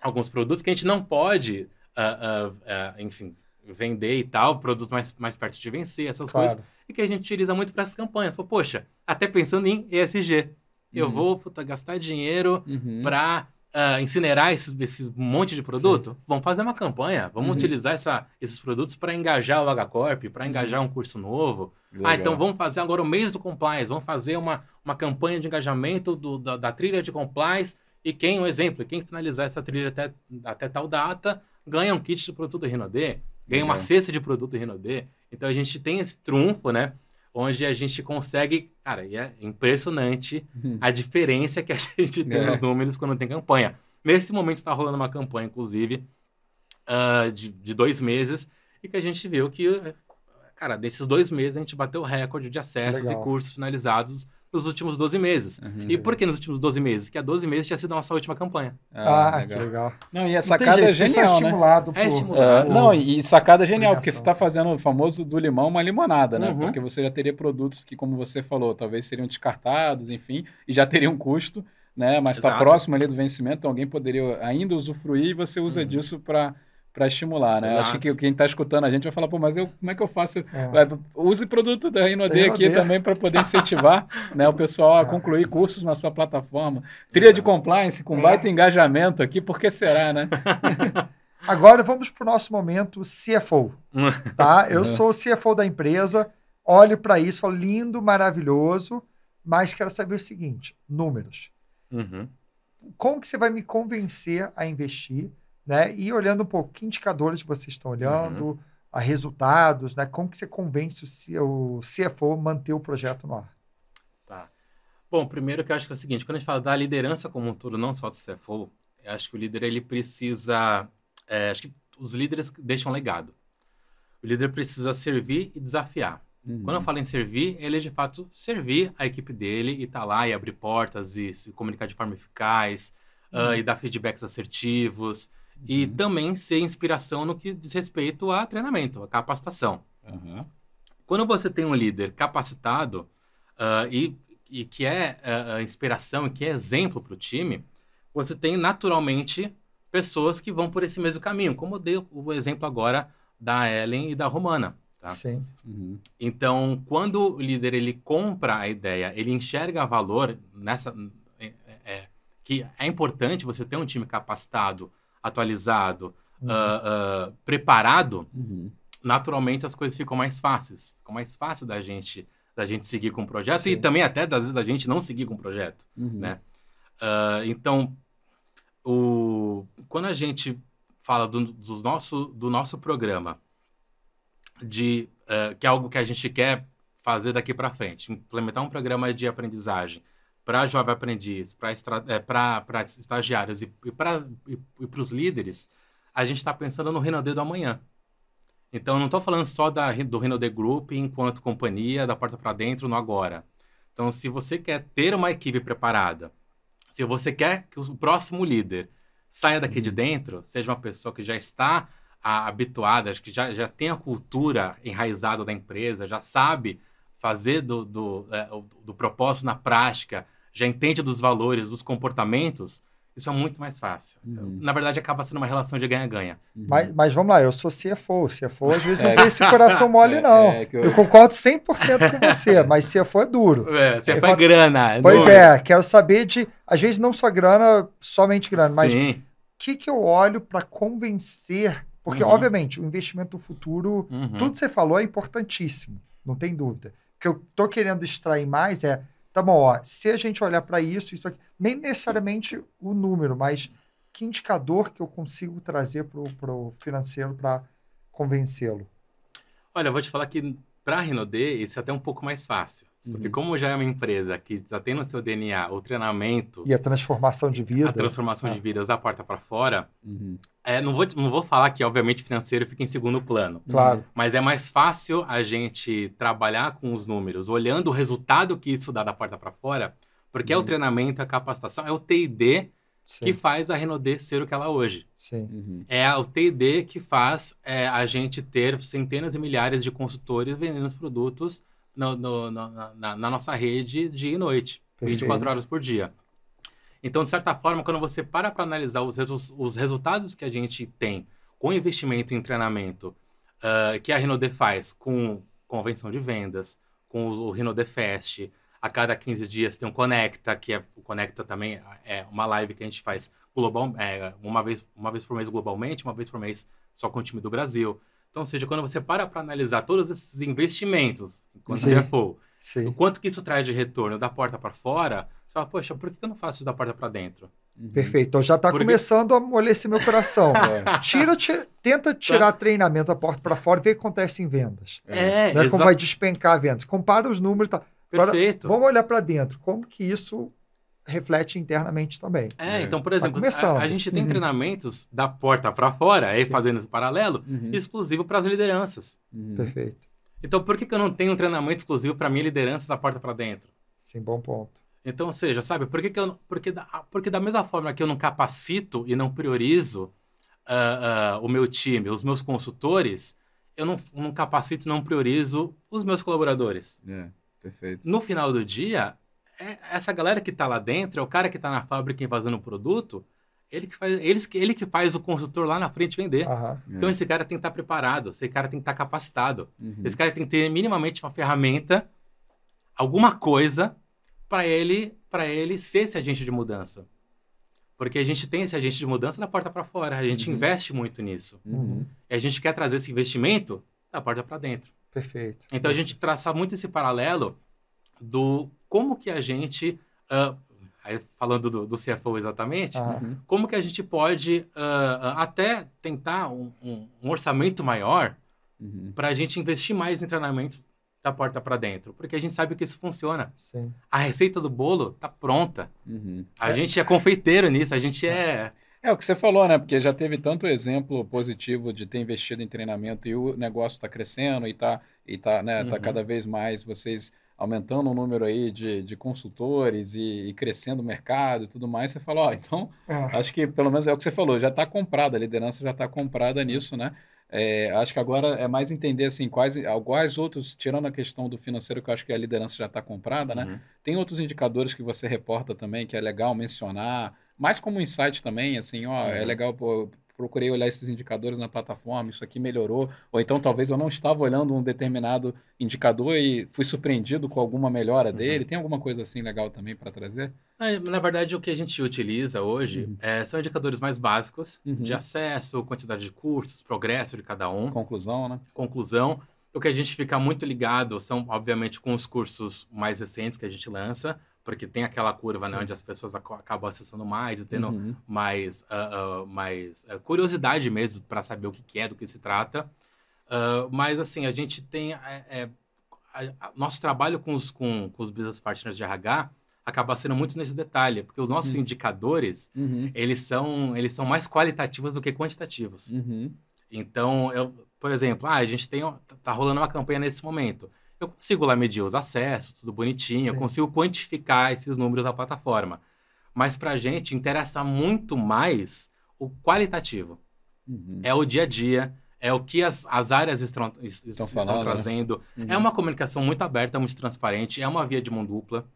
alguns produtos que a gente não pode, uh, uh, uh, enfim, vender e tal, produtos mais, mais perto de vencer, essas claro. coisas, e que a gente utiliza muito para essas campanhas. Pô, poxa, até pensando em ESG, eu uhum. vou puta, gastar dinheiro uhum. para uh, ah, incinerar esse, esse monte de produto? Sim. Vamos fazer uma campanha, vamos uhum. utilizar essa, esses produtos para engajar o HCorp, para engajar um curso novo. Legal. Ah, então vamos fazer agora o mês do compliance, vamos fazer uma, uma campanha de engajamento do, da, da trilha de compliance e quem, um exemplo, quem finalizar essa trilha até, até tal data, ganha um kit de produto do Renaudet ganha uma cesta de produto Renaudê. Então a gente tem esse trunfo, né? Onde a gente consegue. Cara, e é impressionante uhum. a diferença que a (laughs) gente tem nos é. números quando tem campanha. Nesse momento está rolando uma campanha, inclusive, uh, de, de dois meses, e que a gente viu que, cara, desses dois meses a gente bateu o recorde de acessos Legal. e cursos finalizados nos últimos 12 meses. Uhum, e por que nos últimos 12 meses? Que há 12 meses tinha sido a nossa última campanha. Ah, ah legal. que legal. Não, e a sacada é genial, é né? Estimulado por... É estimulado. Uh, não, e sacada genial, porque você está fazendo o famoso do limão uma limonada, né? Uhum. Porque você já teria produtos que, como você falou, talvez seriam descartados, enfim, e já teriam custo, né? Mas está próximo ali do vencimento, então alguém poderia ainda usufruir e você usa uhum. disso para para estimular, né? Exato. Acho que quem está escutando a gente vai falar, pô, mas eu, como é que eu faço? É. Use produto da Inodê aqui também para poder incentivar (laughs) né, o pessoal a concluir cursos na sua plataforma. Trilha de compliance com é. baita engajamento aqui, porque será, né? (laughs) (laughs) Agora vamos para o nosso momento CFO, tá? Eu é. sou o CFO da empresa, olho para isso, falo lindo, maravilhoso, mas quero saber o seguinte, números. Uhum. Como que você vai me convencer a investir né? E olhando um pouco que indicadores vocês estão olhando, uhum. a resultados, né? Como que você convence o CFO a manter o projeto no ar? Tá. Bom, primeiro que eu acho que é o seguinte, quando a gente fala da liderança como um todo, não só do CFO, eu acho que o líder ele precisa, é, acho que os líderes deixam legado. O líder precisa servir e desafiar. Uhum. Quando eu falo em servir, ele é de fato servir a equipe dele e estar tá lá e abrir portas e se comunicar de forma eficaz ah, uhum. uh, e dar feedbacks assertivos e uhum. também ser inspiração no que diz respeito a treinamento, a capacitação. Uhum. Quando você tem um líder capacitado uh, e, e, que é uh, inspiração e que é exemplo para o time, você tem naturalmente pessoas que vão por esse mesmo caminho, como eu dei o exemplo agora da Ellen e da Romana. Tá? Sim. Uhum. Então, quando o líder ele compra a ideia, ele enxerga valor nessa é, é, é que é importante você ter um time capacitado atualizado, uhum. uh, uh, preparado, uhum. naturalmente as coisas ficam mais fáceis. Ficam mais fácil da gente da gente seguir com o projeto Sim. e também até das vezes da gente não seguir com o projeto, uhum. né? Uh, então, o, quando a gente fala do, do, nosso, do nosso programa, de que é algo que a gente quer fazer daqui para frente, implementar um programa de aprendizagem para jovem aprendiz, para é, estagiários e, e para os líderes, a gente está pensando no Renaudet do amanhã. Então, não estou falando só da, do Renaudet Group enquanto companhia, da porta para dentro, no agora. Então, se você quer ter uma equipe preparada, se você quer que o próximo líder saia daqui de uhum. dentro, seja uma pessoa que já está a, habituada, que já, já tem a cultura enraizada da empresa, já sabe fazer do, do, é, do propósito na prática, já entende dos valores, dos comportamentos, isso é muito mais fácil. Uhum. Na verdade, acaba sendo uma relação de ganha-ganha. Uhum. Mas, mas, vamos lá, eu sou CFO. CFO às vezes (laughs) é. não é, tem esse coração mole, (laughs) é, não. É, eu... eu concordo 100% com você, (laughs) mas CFO é duro. É, CFO é grana. É pois duro. é, quero saber de, às vezes, não só grana, somente grana, mas o que, que eu olho para convencer? Porque, uhum. obviamente, o investimento no futuro, uhum. tudo que você falou é importantíssimo, não tem dúvida. O que eu estou querendo extrair mais é tá bom, ó, se a gente olhar para isso, isso aqui, nem necessariamente o número, mas que indicador que eu consigo trazer para o financeiro para convencê-lo? Olha, eu vou te falar que para a Renaudê isso é até um pouco mais fácil. Só uhum. que como já é uma empresa que já tem no seu DNA o treinamento... E a transformação de vida. A né? transformação é. de vida, da porta para fora. Uhum. É, não, vou, não vou falar que, obviamente, financeiro fica em segundo plano. Claro. Uhum. Mas é mais fácil a gente trabalhar com os números, olhando o resultado que isso dá da porta para fora, porque uhum. é o uhum. treinamento, é a capacitação, é o T&D que faz a Renaudet ser o que ela é hoje. Uhum. É o T&D que faz é, a gente ter centenas e milhares de consultores vendendo os produtos no, no, na, na, nossa rede dia e noite, Perfeito. 24 horas por dia. Então, de certa forma, quando você para para analisar os, resu os resultados que a gente tem com investimento em treinamento uh, que a Renaudet faz com convenção de vendas, com os, o Renaudet Fest, a cada 15 dias tem um Conecta, que é o Conecta também é uma live que a gente faz global, é, uma, vez, uma vez por mês globalmente, uma vez por mês só com o time do Brasil. Então, ou seja, quando você para para analisar todos esses investimentos, quando você for, o quanto que isso traz de retorno da porta para fora, você fala, poxa, por que eu não faço isso da porta para dentro? Uhum. Perfeito. Então já está Porque... começando a amolecer meu coração. (laughs) é. Tira, tenta tirar tá. treinamento da porta para fora e ver o que acontece em vendas. É, né? Como vai despencar vendas. Compara os números. Tá. Perfeito. Agora, vamos olhar para dentro. Como que isso reflete internamente também. É, então, por exemplo, a, a, gente tem uhum. treinamentos da porta para fora, aí Sim. fazendo esse paralelo, uhum. exclusivo para as lideranças. Uhum. Perfeito. Então, por que, que eu não tenho um treinamento exclusivo para minha liderança da porta para dentro? Sim, bom ponto. Então, ou seja, sabe, por que, que eu, porque, da, porque da mesma forma que eu não capacito e não priorizo uh, uh, o meu time, os meus consultores, eu não, não capacito e não priorizo os meus colaboradores. É, perfeito. No final do dia, é, essa galera que está lá dentro, é o cara que está na fábrica invasando o produto, ele que faz, ele, ele que faz o consultor lá na frente vender. Uhum. Então esse cara tem que estar tá preparado, esse cara tem que estar tá capacitado, uhum. esse cara tem que ter minimamente uma ferramenta, alguma coisa para ele, para ele ser esse agente de mudança. Porque a gente tem esse agente de mudança da porta para fora, a gente uhum. investe muito nisso. Uhum. E a gente quer trazer esse investimento da porta para dentro. Perfeito. Então a gente traça muito esse paralelo do como que a gente, uh, falando do, do, CFO exatamente, ah. uhum. como que a gente pode uh, até tentar um, um, orçamento maior uhum. para a gente investir mais em treinamentos da porta para dentro, porque a gente sabe que isso funciona. Sim. A receita do bolo tá pronta. Uhum. A é. gente é confeiteiro nisso, a gente é. É, é... é o que você falou, né? Porque já teve tanto exemplo positivo de ter investido em treinamento e o negócio está crescendo e está e tá, né, tá uhum. tá cada vez mais vocês aumentando o número aí de, de consultores e, e, crescendo o mercado e tudo mais, você fala, ó, então, é. acho que pelo menos é o que você falou, já está comprada, a liderança já está comprada Sim. nisso, né? É, acho que agora é mais entender assim quais, quais outros, tirando a questão do financeiro, que eu acho que a liderança já está comprada, né? uhum. né? Tem outros indicadores que você reporta também que é legal mencionar, mais como insight também, assim, ó, é uhum. é legal procurei olhar esses indicadores na plataforma, isso aqui melhorou, ou então talvez eu não estava olhando um determinado indicador e fui surpreendido com alguma melhora uhum. dele. Tem alguma coisa assim legal também para trazer? É, na verdade, o que a gente utiliza hoje uhum. é, são indicadores mais básicos uhum. de acesso, quantidade de cursos, progresso de cada um. Conclusão, né? Conclusão. O que a gente fica muito ligado são, obviamente, com os cursos mais recentes que a gente lança porque tem aquela curva né, onde as pessoas acabam acessando mais e tendo uhum. mais, uh, uh, mais uh, curiosidade mesmo para saber o que, que, é, do que se trata. mas, assim, a gente tem. É, é, a, a, nosso trabalho com os, com, com os business partners de RH acaba sendo muito nesse detalhe, porque os nossos uhum. indicadores, uhum. eles são eles são mais qualitativos do que quantitativos. Uhum. Então, eu, por exemplo, ah, a gente tem está rolando uma campanha nesse momento eu consigo lá medir os acessos, tudo bonitinho, Sim. eu consigo quantificar esses números da plataforma. Mas para a gente interessa muito mais o qualitativo. Uhum. É o dia a dia, é o que as, as áreas estão, estão, falando, né? trazendo. Né? Uhum. É uma comunicação muito aberta, muito transparente, é uma via de mão dupla.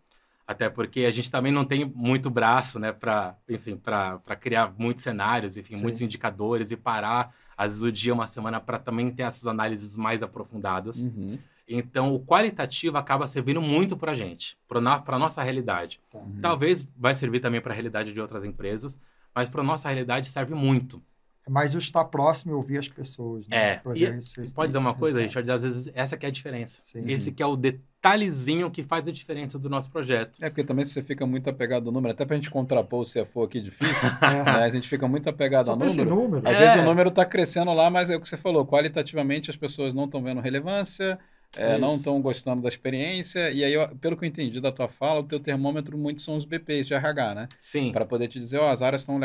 Até porque a gente também não tem muito braço, né, para, enfim, para criar muitos cenários, enfim, Sim. muitos indicadores e parar às vezes o dia, uma semana para também ter essas análises mais aprofundadas. Uhum. Então, o qualitativo acaba servindo muito para a gente, para a nossa realidade. Tá. Uhum. Talvez vai servir também para a realidade de outras empresas, mas para a nossa realidade serve muito. É mas o estar próximo e ouvir as pessoas. Né? É, pra e pode dizer uma coisa, Richard, às vezes essa que é a diferença. Sim, Esse que é o detalhezinho que faz a diferença do nosso projeto. É, porque também você fica muito apegado ao número, até para a gente contrapor o CFO aqui difícil, é. (laughs) né? a gente fica muito apegado Só ao número. número. Às é. vezes o número está crescendo lá, mas é o que você falou, qualitativamente as pessoas não estão vendo relevância, é, é, não estão gostando da experiência. E aí, pelo que eu entendi da tua fala, o teu termômetro muito são os BPs de RH, né? Sim. Para poder te dizer, ó, oh, as áreas estão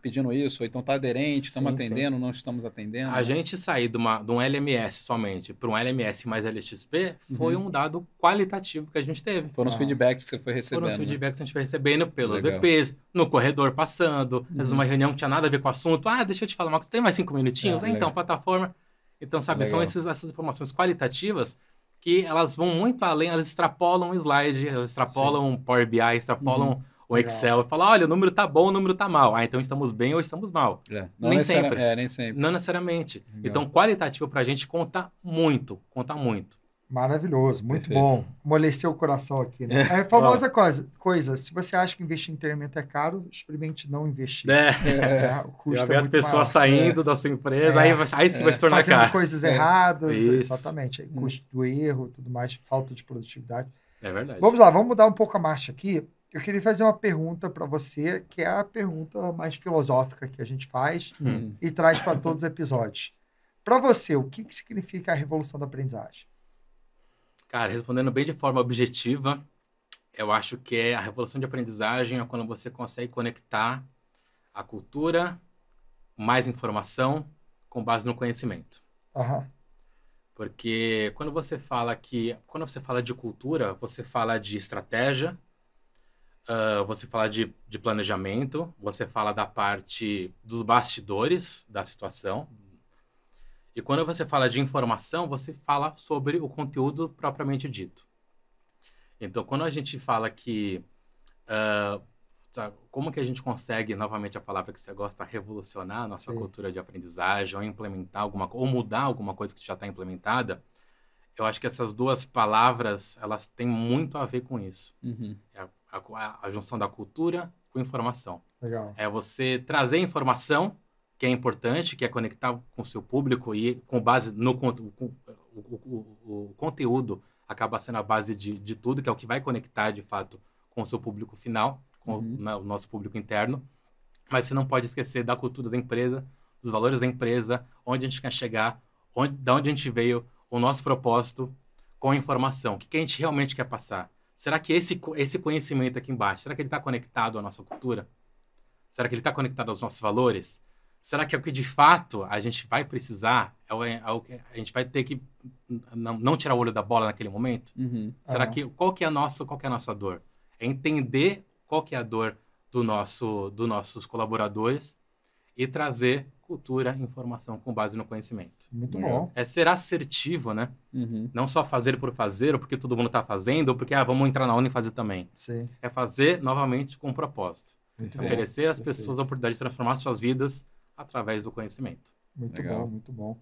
pedindo isso, ou então tá aderente, estamos atendendo, sim. não estamos atendendo. A né? gente sair de, uma, de um LMS somente para um LMS mais LXP foi uhum. um dado qualitativo que a gente teve. Foram ah. os feedbacks que você foi recebendo. Foram os né? feedbacks que a gente foi recebendo pelos Legal. BPs, no corredor passando, uhum. às vezes uhum. uma reunião que tinha nada a ver com o assunto. Ah, deixa eu te falar, coisa, tem mais cinco minutinhos? É, então, legal. plataforma. Então, sabe, Legal. são esses, essas informações qualitativas que elas vão muito além, elas extrapolam slide, elas extrapolam Sim. Power BI, extrapolam uhum. o Excel é. e falam, olha, o número tá bom, o número tá mal. Ah, então estamos bem ou estamos mal. É. Nem, sempre. É, nem sempre. Não necessariamente. Legal. Então, qualitativo para a gente conta muito, conta muito. Maravilhoso, muito Perfeito. bom. moleceu o coração aqui, né? É a é, famosa coisa, coisa, se você acha que investir em treinamento é caro, experimente não investir. É. É, o custo é as pessoas saindo é. da sua empresa, aí, é, aí sim vai é. se tornar Fazendo caro. coisas erradas, exatamente. Aí, custo hum. do erro, tudo mais, falta de produtividade. É verdade. Vamos lá, vamos mudar um pouco a marcha aqui. Eu queria fazer uma pergunta para você, que é a pergunta mais filosófica que a gente faz hum. e traz para todos os episódios. Para você, o que, que significa a revolução da aprendizagem? Cara, respondendo bem de forma objetiva, eu acho que é a revolução de aprendizagem é quando você consegue conectar a cultura, mais informação, com base no conhecimento. Uhum. Porque quando você fala que, quando você fala de cultura, você fala de estratégia, uh, você fala de, de planejamento, você fala da parte dos bastidores da situação, e quando você fala de informação, você fala sobre o conteúdo propriamente dito. Então, quando a gente fala que. Uh, como que a gente consegue, novamente a palavra que você gosta, revolucionar a nossa Sim. cultura de aprendizagem, ou implementar alguma ou mudar alguma coisa que já está implementada, eu acho que essas duas palavras, elas têm muito a ver com isso. Uhum. É a, a, a junção da cultura com informação. Legal. É você trazer informação que é importante, que é conectar com o seu público e com base no com, o, o, o, conteúdo acaba sendo a base de, de tudo, que é o que vai conectar de fato com o seu público final, com uhum. o, né, o nosso público interno. Mas você não pode esquecer da cultura da empresa, dos valores da empresa, onde a gente quer chegar, onde, da onde a gente veio, o nosso propósito com a informação. O que, que a gente realmente quer passar? Será que esse, esse conhecimento aqui embaixo, será que ele está conectado à nossa cultura? Será que ele está conectado aos nossos valores? será que é o que de fato a gente vai precisar? É o, é o a gente vai ter que não, não, tirar o olho da bola naquele momento? Uhum. Será é. que qual que é a nossa qual que é a nossa dor? É entender qual que é a dor do nosso dos nossos colaboradores e trazer cultura, informação com base no conhecimento. Muito bom. É ser assertivo, né? Uhum. Não só fazer por fazer, ou porque todo mundo está fazendo, ou porque ah, vamos entrar na ONU e fazer também. Sim. É fazer novamente com um propósito. Muito é Oferecer às Perfeito. pessoas a oportunidade de transformar suas vidas através do conhecimento. Muito Legal. bom, muito bom.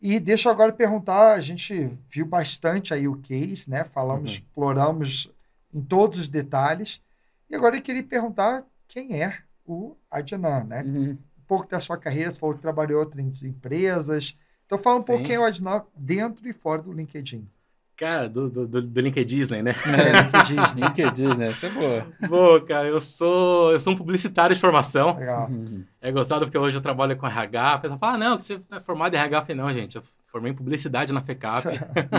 E deixa eu agora perguntar, a gente viu bastante aí o case, né? Falamos, uhum. exploramos em todos os detalhes. E agora eu queria perguntar quem é o Adnan, né? Uhum. Um pouco da sua carreira, você falou que trabalhou em outras empresas. Então fala um Sim. pouco quem é o Adnan dentro e fora do LinkedIn. Cara, do, do, do LinkedIn Disney, né? É, LinkedIn, LinkedIn Disney, isso é boa. Boa, cara, eu sou, eu sou um publicitário de formação. Legal. Uhum. É gostado porque hoje eu trabalho com RH. A fala, ah, não, que você é formado em RH. Eu não, gente, eu formei em publicidade na FECAP. (laughs)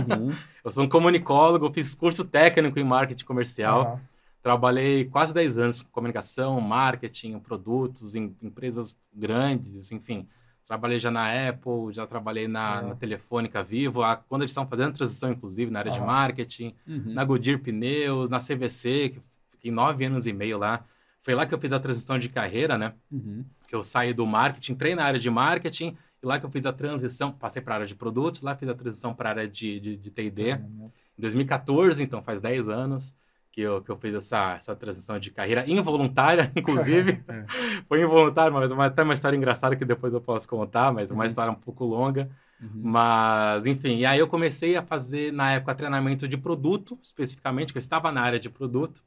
Uhum. eu sou um comunicólogo, fiz curso técnico em marketing comercial. Uhum. Trabalhei quase 10 anos com comunicação, marketing, produtos, em empresas grandes, enfim. Trabalhei já na Apple, já trabalhei na, é. na Telefônica Vivo, a, quando eles estão fazendo transição, inclusive, na área de marketing, uhum. na Goodyear Pneus, na CVC, que fiquei nove anos e meio lá. Foi lá que eu fiz a transição de carreira, né? Uhum. Que eu saí do marketing, entrei na área de marketing, e lá que eu fiz a transição, passei para a área de produtos, lá fiz a transição para a área de, de, de T&D. Em 2014, então faz 10 anos que eu, que eu fiz essa, essa transição de carreira involuntária, (laughs) inclusive. (laughs) é. Foi involuntário, mas até uma história engraçada que depois eu posso contar, mas uhum. uma história um pouco longa. Uhum. Mas, enfim, e aí eu comecei a fazer, na época, treinamento de produto, especificamente, que eu estava na área de produto.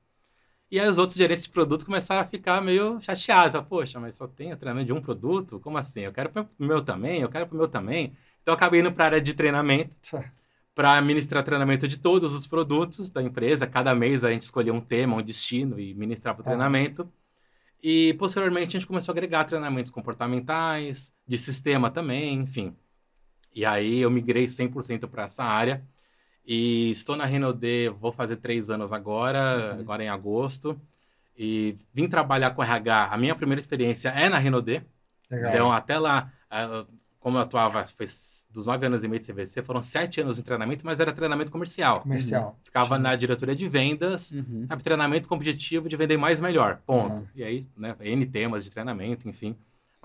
E aí os outros gerentes de produto começaram a ficar meio chateados. Poxa, mas só tem treinamento de um produto? Como assim? Eu quero pro meu também, eu quero pro meu também. Então eu acabei indo para a área de treinamento. Tá para ministrar treinamento de todos os produtos da empresa. Cada mês a gente escolhia um tema, um destino e ministrava o tá. treinamento. É. E posteriormente a gente começou a agregar treinamentos comportamentais, de sistema também, enfim. E aí eu migrei 100% para essa área. E estou na D. vou fazer três anos agora, uhum. agora em agosto. E vim trabalhar com RH. A minha primeira experiência é na Renaudet. Legal. Então, até lá, eh, como eu atuava, foi dos nove anos e meio de CVC, foram sete anos de treinamento, mas era treinamento comercial. Comercial. Uhum. Ficava Sim. na diretoria de vendas, uhum. treinamento com o objetivo de vender mais melhor, ponto. Uhum. E aí, né, N temas de treinamento, enfim.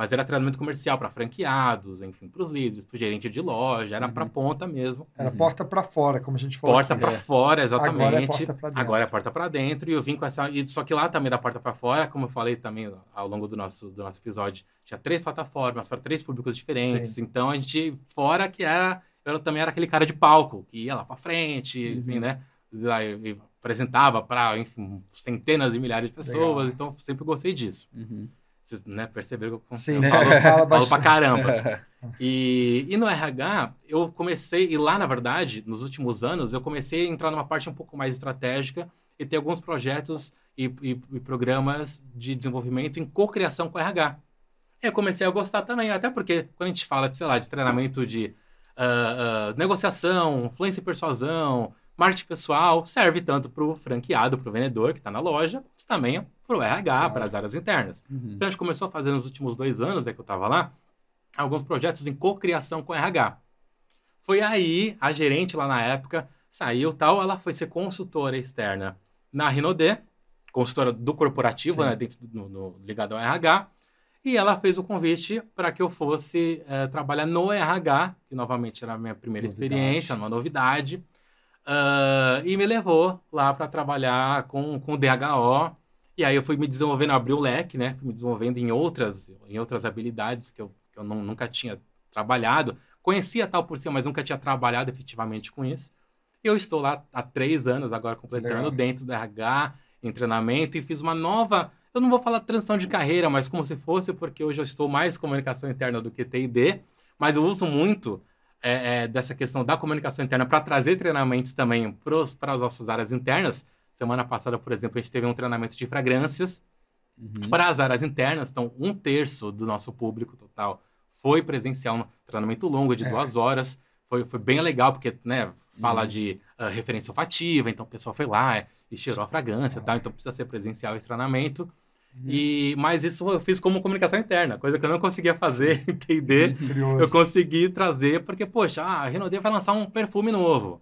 Mas era treinamento comercial para franqueados, enfim, para os líderes, para o gerente de loja, era uhum. para ponta mesmo. Era uhum. porta para fora, como a gente falou. Porta para é. fora, exatamente. Agora é porta para dentro. Agora é porta para dentro. E eu vim com essa. E só que lá também da porta para fora, como eu falei também ao longo do nosso, do nosso episódio, tinha três plataformas para três públicos diferentes. Sim. Então a gente, fora que era. Eu também era aquele cara de palco, que ia lá para frente, uhum. enfim, né? E apresentava para, enfim, centenas e milhares de pessoas. Legal. Então sempre gostei disso. Uhum. Vocês né, perceberam que eu, Sim, eu né? falo, (laughs) falo, pra caramba. (laughs) E, e no RH, eu comecei, e lá, na verdade, nos últimos anos, eu comecei a entrar numa parte um pouco mais estratégica e ter alguns projetos e, e, e programas de desenvolvimento em cocriação com o RH. Eu comecei a gostar também, até porque quando a gente fala, de, sei lá, de treinamento de uh, uh, negociação, influência e persuasão, Marketing pessoal serve tanto para o franqueado, para o vendedor que está na loja, mas também para o RH, claro. para as áreas internas. Uhum. Então, a gente começou a fazer nos últimos dois anos é que eu estava lá, alguns projetos em cocriação com o RH. Foi aí a gerente lá na época saiu tal, ela foi ser consultora externa na Rinode, consultora do corporativo, né, dentro, no, ligado ao RH, e ela fez o convite para que eu fosse é, trabalhar no RH, que novamente era a minha primeira novidade. experiência, uma novidade. Uh, e me levou lá para trabalhar com, com DHO. E aí eu fui me desenvolvendo, abri o leque, né? Fui me desenvolvendo em outras, em outras habilidades que eu, que eu não, nunca tinha trabalhado. Conhecia tal por cima, mas nunca tinha trabalhado efetivamente com isso. E eu estou lá há três anos agora completando Legal. dentro do RH, em treinamento, e fiz uma nova, eu não vou falar transição de carreira, mas como se fosse, porque hoje eu estou mais comunicação interna do que T&D, mas eu uso muito é, é, dessa questão da comunicação interna para trazer treinamentos também para as nossas áreas internas. Semana passada, por exemplo, a gente teve um treinamento de fragrâncias uhum. para as áreas internas. Então, um terço do nosso público total foi presencial, um treinamento longo de é. duas horas. Foi, foi bem legal, porque né, fala uhum. de uh, referência olfativa, então o pessoal foi lá e cheirou a fragrância e ah. tal. Então, precisa ser presencial esse treinamento. Uhum. E, mas isso eu fiz como comunicação interna, coisa que eu não conseguia fazer, (laughs) entender. Curioso. Eu consegui trazer, porque, poxa, ah, a Renaudet vai lançar um perfume novo.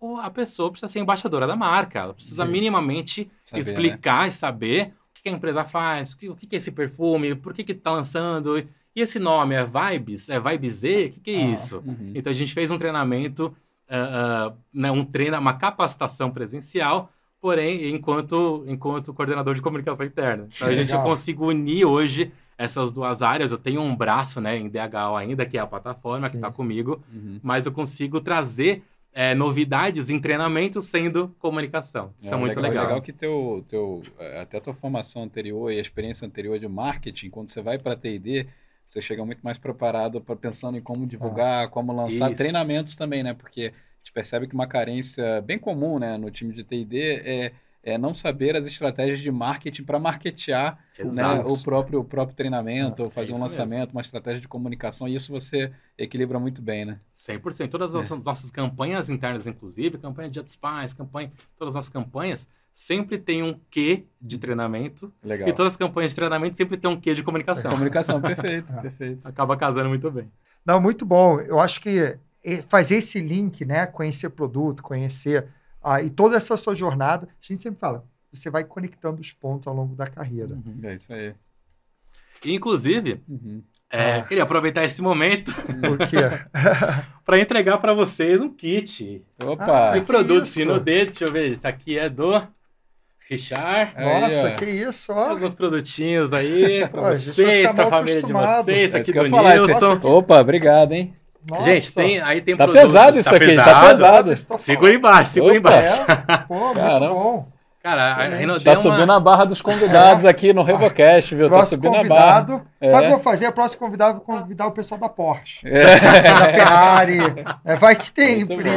Ou a pessoa precisa ser embaixadora da marca, ela precisa Sim. minimamente saber, né? explicar né? e saber o que a empresa faz, o que, que é esse perfume, por que está lançando. E esse nome é Vibes? É Vibe O que, que é ah, isso? Uhum. Então a gente fez um treinamento, uh, uh, né, um treino, uma capacitação presencial porém, enquanto, enquanto coordenador de comunicação interna. Então, a gente Legal. consigo unir hoje essas duas áreas. Eu tenho um braço né, em DHL ainda, que é a plataforma tá Sim. que está comigo, uhum. mas eu consigo trazer é, novidades em treinamento sendo comunicação. Isso é, é muito legal. legal. É legal que teu, teu, eh, até a tua formação anterior e a experiência anterior de marketing, quando você vai para T&D, você chega muito mais preparado para pensando em como divulgar, ah, como lançar isso. treinamentos também, né? Porque gente percebe que uma carência bem comum né, no time de TD é, é não saber as estratégias de marketing para marketear né, o, próprio, o próprio treinamento, ah, ou fazer é um lançamento, mesmo. uma estratégia de comunicação, e isso você equilibra muito bem, né? 100%. Todas as é. nossas campanhas internas, inclusive, campanha de Pais, campanha, todas as nossas campanhas, sempre tem um quê de treinamento. Legal. E todas as campanhas de treinamento sempre tem um quê de comunicação. Comunicação, perfeito, (laughs) perfeito. Acaba casando muito bem. Não, muito bom. Eu acho que fazer esse link, né? Conhecer produto, conhecer ah, e toda essa sua jornada, a gente sempre fala, você vai conectando os pontos ao longo da carreira. Uhum, é isso aí. Inclusive, uhum. é, ah. queria aproveitar esse momento (laughs) para (laughs) entregar para vocês um kit. Opa! Ah, de produtos assim dedo, deixa eu ver, isso aqui é do Richard. Nossa, aí, que isso, ó. Alguns produtinhos aí (laughs) para vocês, para a família de vocês, é Isso aqui do Nilson. Opa, obrigado, hein? Nossa. Gente, tem, aí tem Tá pesado isso tá aqui, tá pesado. tá pesado. Segura embaixo, segura embaixo. É? Pô, Caramba. muito bom. Cara, a Renault tá uma... subindo a barra dos convidados é. aqui no Revocast, viu? Tá próximo tá subindo convidado. a barra. É. Sabe o que eu vou fazer? O próximo convidado, vou convidar o pessoal da Porsche, é. da Ferrari. É, vai que tem, brinde,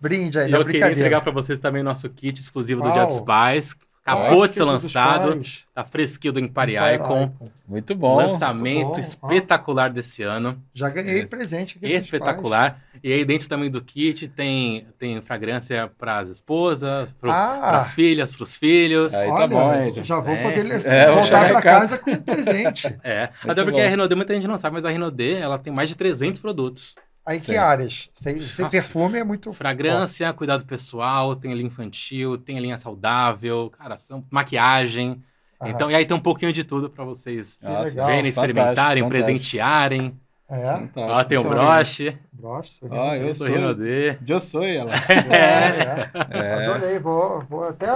brinde aí, Eu queria entregar para vocês também nosso kit exclusivo Uau. do Jet Spice, Acabou Nossa, de ser lançado. Tá fresquinho do Empire Icon. Icon. Muito bom. Lançamento Muito bom. espetacular ah. desse ano. Já ganhei é. presente. Aqui espetacular. E aí, dentro também do kit, tem, tem fragrância para as esposas, para ah. as filhas, para os filhos. Aí tá Olha, tá bom. Aí, já, já vou é. poder assim, é, voltar para casa com um presente. É. Muito Até porque bom. a Renaudê, muita gente não sabe, mas a Renaudê, ela tem mais de 300 produtos. Aí que áreas? Sem, sem perfume é muito. Fragrância, bom. cuidado pessoal, tem linha infantil, tem linha saudável, cara, são, maquiagem. Aham. Então, e aí tem um pouquinho de tudo para vocês Nossa, verem, experimentarem, fantástico, presentearem. É? Fantástico. É. Ó, tem o broche. Broche, sorrindo. Ah, eu sorrindo sou. de. Eu sou ela. (laughs) É. é. é. Adorei, vou, vou até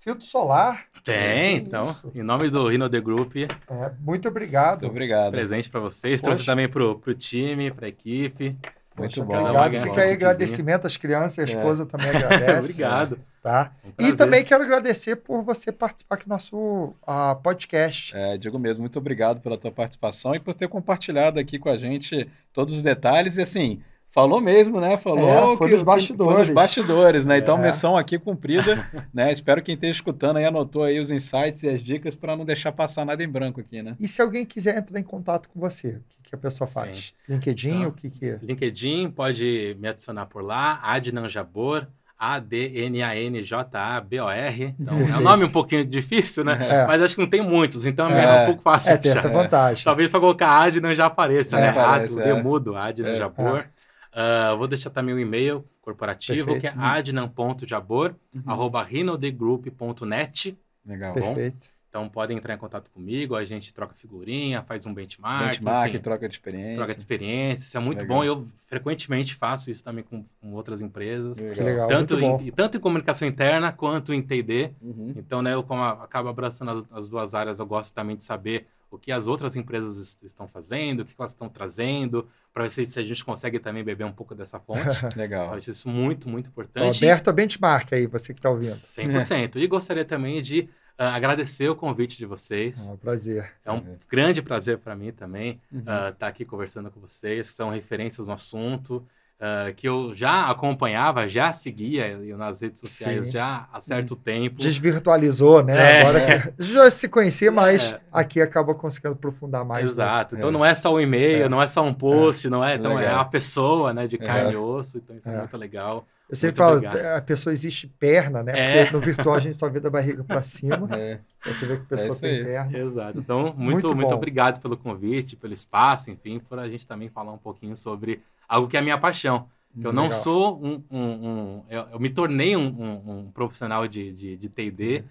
Filtro solar. Tem, então, isso. em nome do Rino The Group. É, muito obrigado. Muito obrigado. Presente para vocês, Poxa. trouxe também para o time, para a equipe. Muito Poxa, bom. Obrigado. Fica aí agradecimento às crianças, a é. esposa é. também (laughs) agradece. obrigado. Tá? Um e também quero agradecer por você participar aqui do nosso uh, podcast. É, Diego mesmo, muito obrigado pela tua participação e por ter compartilhado aqui com a gente todos os detalhes. E assim, Falou mesmo, né? Falou é, foi que nos bastidores. Foi nos bastidores, né? Então, é. missão aqui cumprida, (laughs) né? Espero que quem esteja escutando aí anotou aí os insights e as dicas para não deixar passar nada em branco aqui, né? E se alguém quiser entrar em contato com você, o que, que a pessoa faz? Sim. LinkedIn, então, o que que é? LinkedIn, pode me adicionar por lá, Adnan Jabor, a-D-N-A-N-J-A-B-O-R. Então, Perfeito. é um nome um pouquinho difícil, né? É. Mas acho que não tem muitos, então é, é um pouco fácil. É, tem essa vantagem. Talvez só colocar Adnan já apareça, né? é, né? Aparece, Ad, é. Demudo, Adnan Jabor. É. Uh, vou deixar também o um e-mail corporativo, Perfeito, que é né? adnan.jabor.rinodegroup.net. Uhum. Legal. Tá bom? Perfeito. Então podem entrar em contato comigo, a gente troca figurinha, faz um benchmark. Benchmark, enfim, troca de experiência. Troca de experiência, isso é muito legal. bom. Eu frequentemente faço isso também com, com outras empresas. Legal. Que legal, tanto, muito em, tanto em comunicação interna quanto em TD. Uhum. Então, né, eu como acabo abraçando as, as duas áreas, eu gosto também de saber o que as outras empresas est estão fazendo, o que elas estão trazendo, para ver se, se, a gente consegue também beber um pouco dessa fonte. (laughs) Legal. Eu acho isso muito, muito então, importante. Roberto, a benchmark aí, você que está ouvindo. 100%. É. E gostaria também de uh, agradecer o convite de vocês. Ah, é um prazer. É um é. grande prazer para mim também estar uhum. uh, tá aqui conversando com vocês. São referências no assunto. Uh, que eu já acompanhava, já seguia eu, nas redes sociais Sim. já há certo hum. tempo. Desvirtualizou, né? É. Agora (laughs) já se conhecia, mas é. aqui acaba conseguindo aprofundar mais. Né? Exato. Né? Então é. não é só um e-mail, é. não é só um post, é. não é? é então legal. é a pessoa, né? De carne e osso. Então isso é, muito legal. Eu sempre Muito falo, obrigado. a pessoa existe perna, né? É. Porque no virtual a gente só vê da barriga para cima. (laughs) É. Você vê que a pessoa é tem perna. Exato. Então, muito, muito, muito obrigado pelo convite, pelo espaço, enfim, por a gente também falar um pouquinho sobre algo que é a minha paixão. eu não sou um. um, um eu, eu, me tornei um, um, profissional de, de, de TD. Uhum.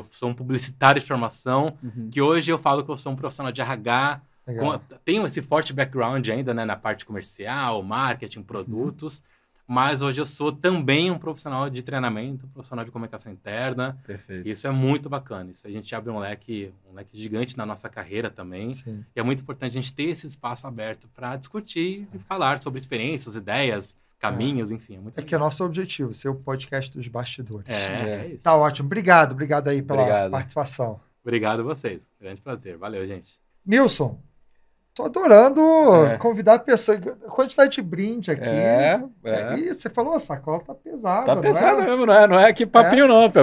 Eu sou um publicitário de formação, uhum. que hoje eu falo que eu sou um profissional de RH. Com, tenho esse forte background ainda né, na parte comercial, marketing, uhum. produtos. Uhum mas hoje eu sou também um profissional de treinamento, profissional de comunicação interna. Perfeito. Isso é muito bacana. Isso a gente abre um leque, um leque gigante na nossa carreira também. Sim. E é muito importante a gente ter esse espaço aberto para discutir e falar sobre experiências, ideias, caminhos, é. enfim. É, muito é que é nosso objetivo, ser o podcast dos bastidores. É, é. é isso. Tá ótimo. Obrigado, obrigado aí pela obrigado. participação. Obrigado a vocês. Grande prazer. Valeu, gente. Nilson, Tô adorando é. convidar pessoas. Quantidade de brinde aqui. É, é. E é. você falou, a sacola tá pesada. Tá pesada é? mesmo, não é? Não é que papinho, é. não. Para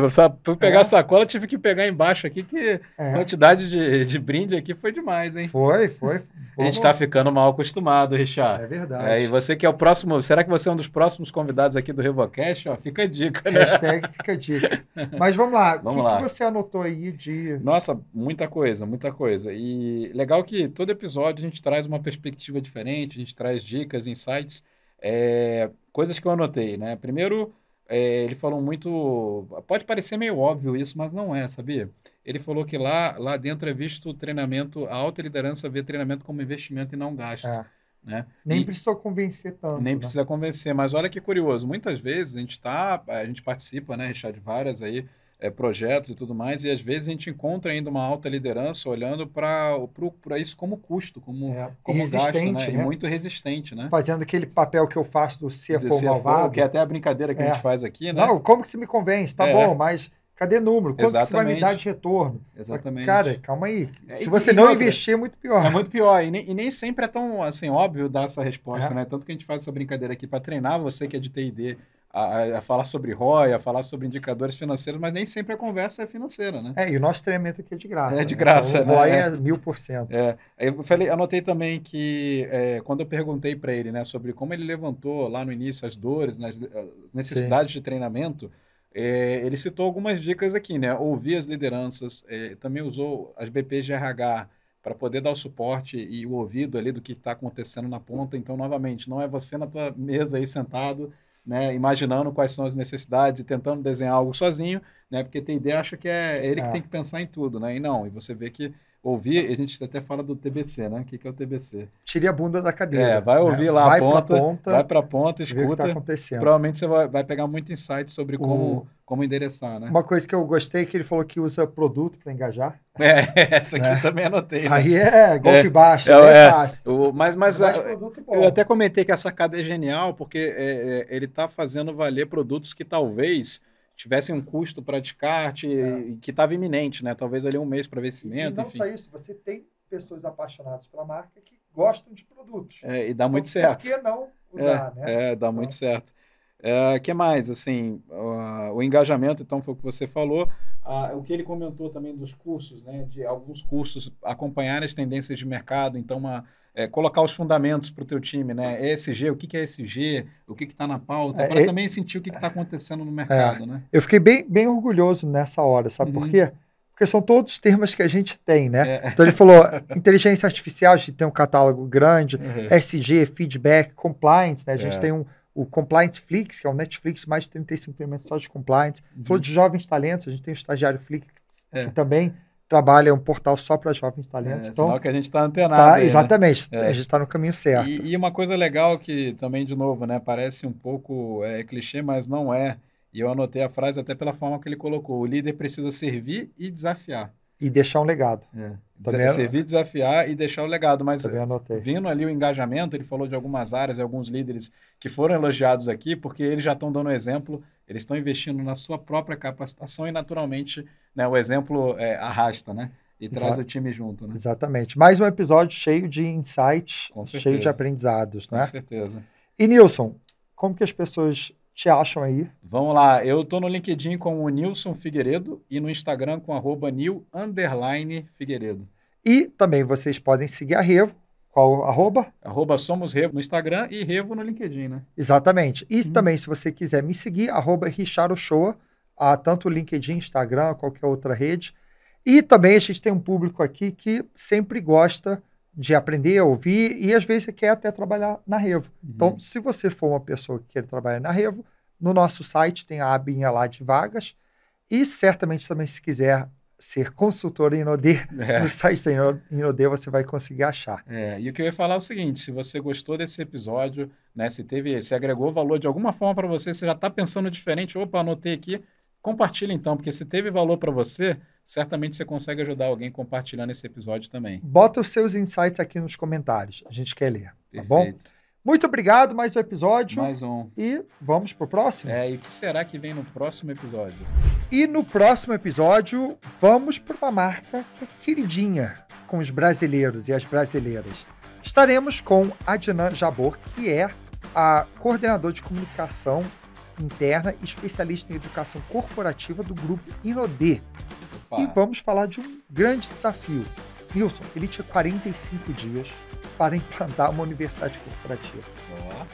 pegar é. a sacola, tive que pegar embaixo aqui, que a é. quantidade de, de brinde aqui foi demais, hein? Foi, foi. a gente tá ficando mal acostumado, Richard. É verdade. É, e você que é o próximo. Será que você é um dos próximos convidados aqui do Revocast? Ó, fica a dica, né? Hashtag fica a dica. Mas vamos lá. Vamos o que, que você anotou aí de. Nossa, muita coisa, muita coisa. E legal que todo episódio gente traz uma perspectiva diferente, a gente traz dicas, insights, é, coisas que eu anotei, né? Primeiro, é, ele falou muito. Pode parecer meio óbvio isso, mas não é, sabia? Ele falou que lá, lá dentro é visto o treinamento, a alta liderança vê treinamento como investimento e não gasto. É. Né? Nem e, precisou convencer tanto. Nem né? precisa convencer, mas olha que curioso. Muitas vezes a gente tá, a gente participa, né, Richard, várias aí é, projetos e tudo mais, e às vezes a gente encontra ainda uma alta liderança olhando para isso como custo, como, é. como resistente, gasto, né? né? E muito resistente, né? Fazendo aquele papel que eu faço do CFO, do malvado. Que é até a brincadeira que é. a gente é. faz aqui, né? Não, como que você me convence? Tá é. bom, mas cadê número? Quanto Exatamente. que você vai me dar de retorno? Exatamente. Cara, calma aí. É, Se você não investir, é muito pior. É muito pior. E nem, e nem, sempre é tão assim, óbvio dar essa resposta, é. né? Tanto que a gente faz essa brincadeira aqui para treinar você que é de T&D a, a, falar sobre ROI, a falar sobre indicadores financeiros, mas nem sempre a conversa é financeira, né? É, e o nosso treinamento aqui é de graça. É de né? graça, né? Então, o ROI né? é mil por cento. É, eu falei, anotei também que é, quando eu perguntei para ele, né, sobre como ele levantou lá no início as dores, né, as necessidades Sim. de treinamento, é, ele citou algumas dicas aqui, né? Ouvir as lideranças, é, também usou as BPs de RH para poder dar o suporte e o ouvido ali do que está acontecendo na ponta. Então, novamente, não é você na tua mesa aí sentado né, imaginando quais são as necessidades e tentando desenhar algo sozinho, né, porque ter ideia acha que é, é ele que é. tem que pensar em tudo, né, e não, e você vê que ouvir, a gente até fala do TBC, né? O que, que é o TBC? Tire a bunda da cadeira. É, vai ouvir né? lá vai a ponta, ponta, vai para a ponta, tá escuta. Tá provavelmente você vai, vai, pegar muito insight sobre como, o... como endereçar, né? Uma coisa que eu gostei é que ele falou que usa produto para engajar. É, (laughs) essa aqui é. também anotei. Né? Aí é golpe é, baixo, é, é, é fácil. O, mas mas é a, eu até comentei que essa cadeia é genial porque é, ele está fazendo valer produtos que talvez tivessem um custo para descarte é. que estava iminente, né? Talvez ali um mês para vencimento. E não enfim. só isso, você tem pessoas apaixonadas pela marca que gostam de produtos. É, e dá então, muito certo. Por que não usar, é, né? É, dá então. muito certo. O é que mais? Assim, uh, o engajamento, então, foi o que você falou. Uh, o que ele comentou também dos cursos, né? De alguns cursos acompanhar as tendências de mercado. Então, uma, é, colocar os fundamentos para o teu time, né? ESG, é o que, que é ESG, o que está na pauta, é, para também sentir o que está acontecendo no é, mercado, né? Eu fiquei bem, bem orgulhoso nessa hora, sabe uhum. por quê? Porque são todos os termos que a gente tem, né? Então ele falou (laughs) inteligência artificial, a gente tem um catálogo grande, uhum. SG, feedback, compliance, né? A gente tem um, o Compliance Flix, que é o Netflix, mais de 35 elementos só de compliance. Uhum. Falou de jovens talentos, a gente tem o estagiário Flix é. que também trabalha um portal só para jovens talentos. É, então, que a gente está antenado. Tá, aí, né? exatamente, né? é. a gente está no caminho certo. E, e, uma coisa legal que também, de novo, né, parece um pouco é, clichê, mas não é. E eu anotei a frase até pela forma que ele colocou. O líder precisa servir e desafiar e deixar um legado. É. Servir, desafiar e deixar o legado. Mas vindo ali o engajamento, ele falou de algumas áreas e alguns líderes que foram elogiados aqui, porque eles já estão dando exemplo, eles estão investindo na sua própria capacitação e, naturalmente, né, o exemplo é, arrasta, né? E traz o time junto, né? Exatamente. Mais um episódio cheio de insights, cheio de aprendizados, né? Com certeza. E Nilson, como que as pessoas te acham aí? Vamos lá, eu tô no LinkedIn com o Nilson Figueiredo e no Instagram com arroba Figueiredo. E também vocês podem seguir a Revo, qual arroba? Arroba Somos Revo no Instagram e Revo no LinkedIn, né? Exatamente. E hum. também, se você quiser me seguir, arroba Richaroshoa, a tanto LinkedIn, Instagram, qualquer outra rede. E também a gente tem um público aqui que sempre gosta de aprender a ouvir e às vezes quer até trabalhar na Revo. Uhum. Então, se você for uma pessoa que quer trabalhar na Revo, no nosso site tem a abinha lá de vagas e certamente também se quiser ser consultor em Inodê, é. no site da Inodê você vai conseguir achar. É, e o que eu ia falar é o seguinte, se você gostou desse episódio, né, se teve, se agregou valor de alguma forma para você, você já está pensando diferente, opa, anotei aqui, Compartilha então, porque se teve valor para você, certamente você consegue ajudar alguém compartilhando esse episódio também. Bota os seus insights aqui nos comentários, a gente quer ler, Perfeito. tá bom? Muito obrigado, mais um episódio. Mais um. E vamos pro próximo? É, e o que será que vem no próximo episódio? E no próximo episódio, vamos para uma marca que é queridinha com os brasileiros e as brasileiras. Estaremos com a Dinan Jabor, que é a coordenadora de comunicação interna e especialista em educação corporativa do grupo Inodê. Opa. E vamos falar de um grande desafio. Nilson, ele tinha 45 dias para implantar uma universidade corporativa.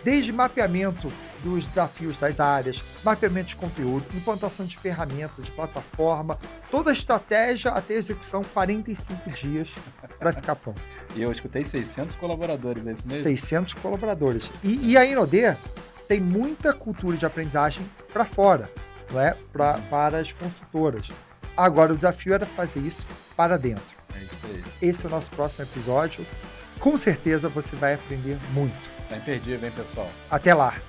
Desde mapeamento dos desafios das áreas, mapeamento de conteúdo, implantação de ferramenta, de plataforma, toda a estratégia até a execução, 45 dias para ficar pronto. E eu escutei 600 colaboradores, é isso mesmo? 600 colaboradores. E, e a Inodê tem muita cultura de aprendizagem para fora, não é? Pra, uhum. para as consultoras. Agora, o desafio era fazer isso para dentro. É isso aí. Esse é o nosso próximo episódio. Com certeza você vai aprender muito. Tá imperdível, hein, pessoal? Até lá!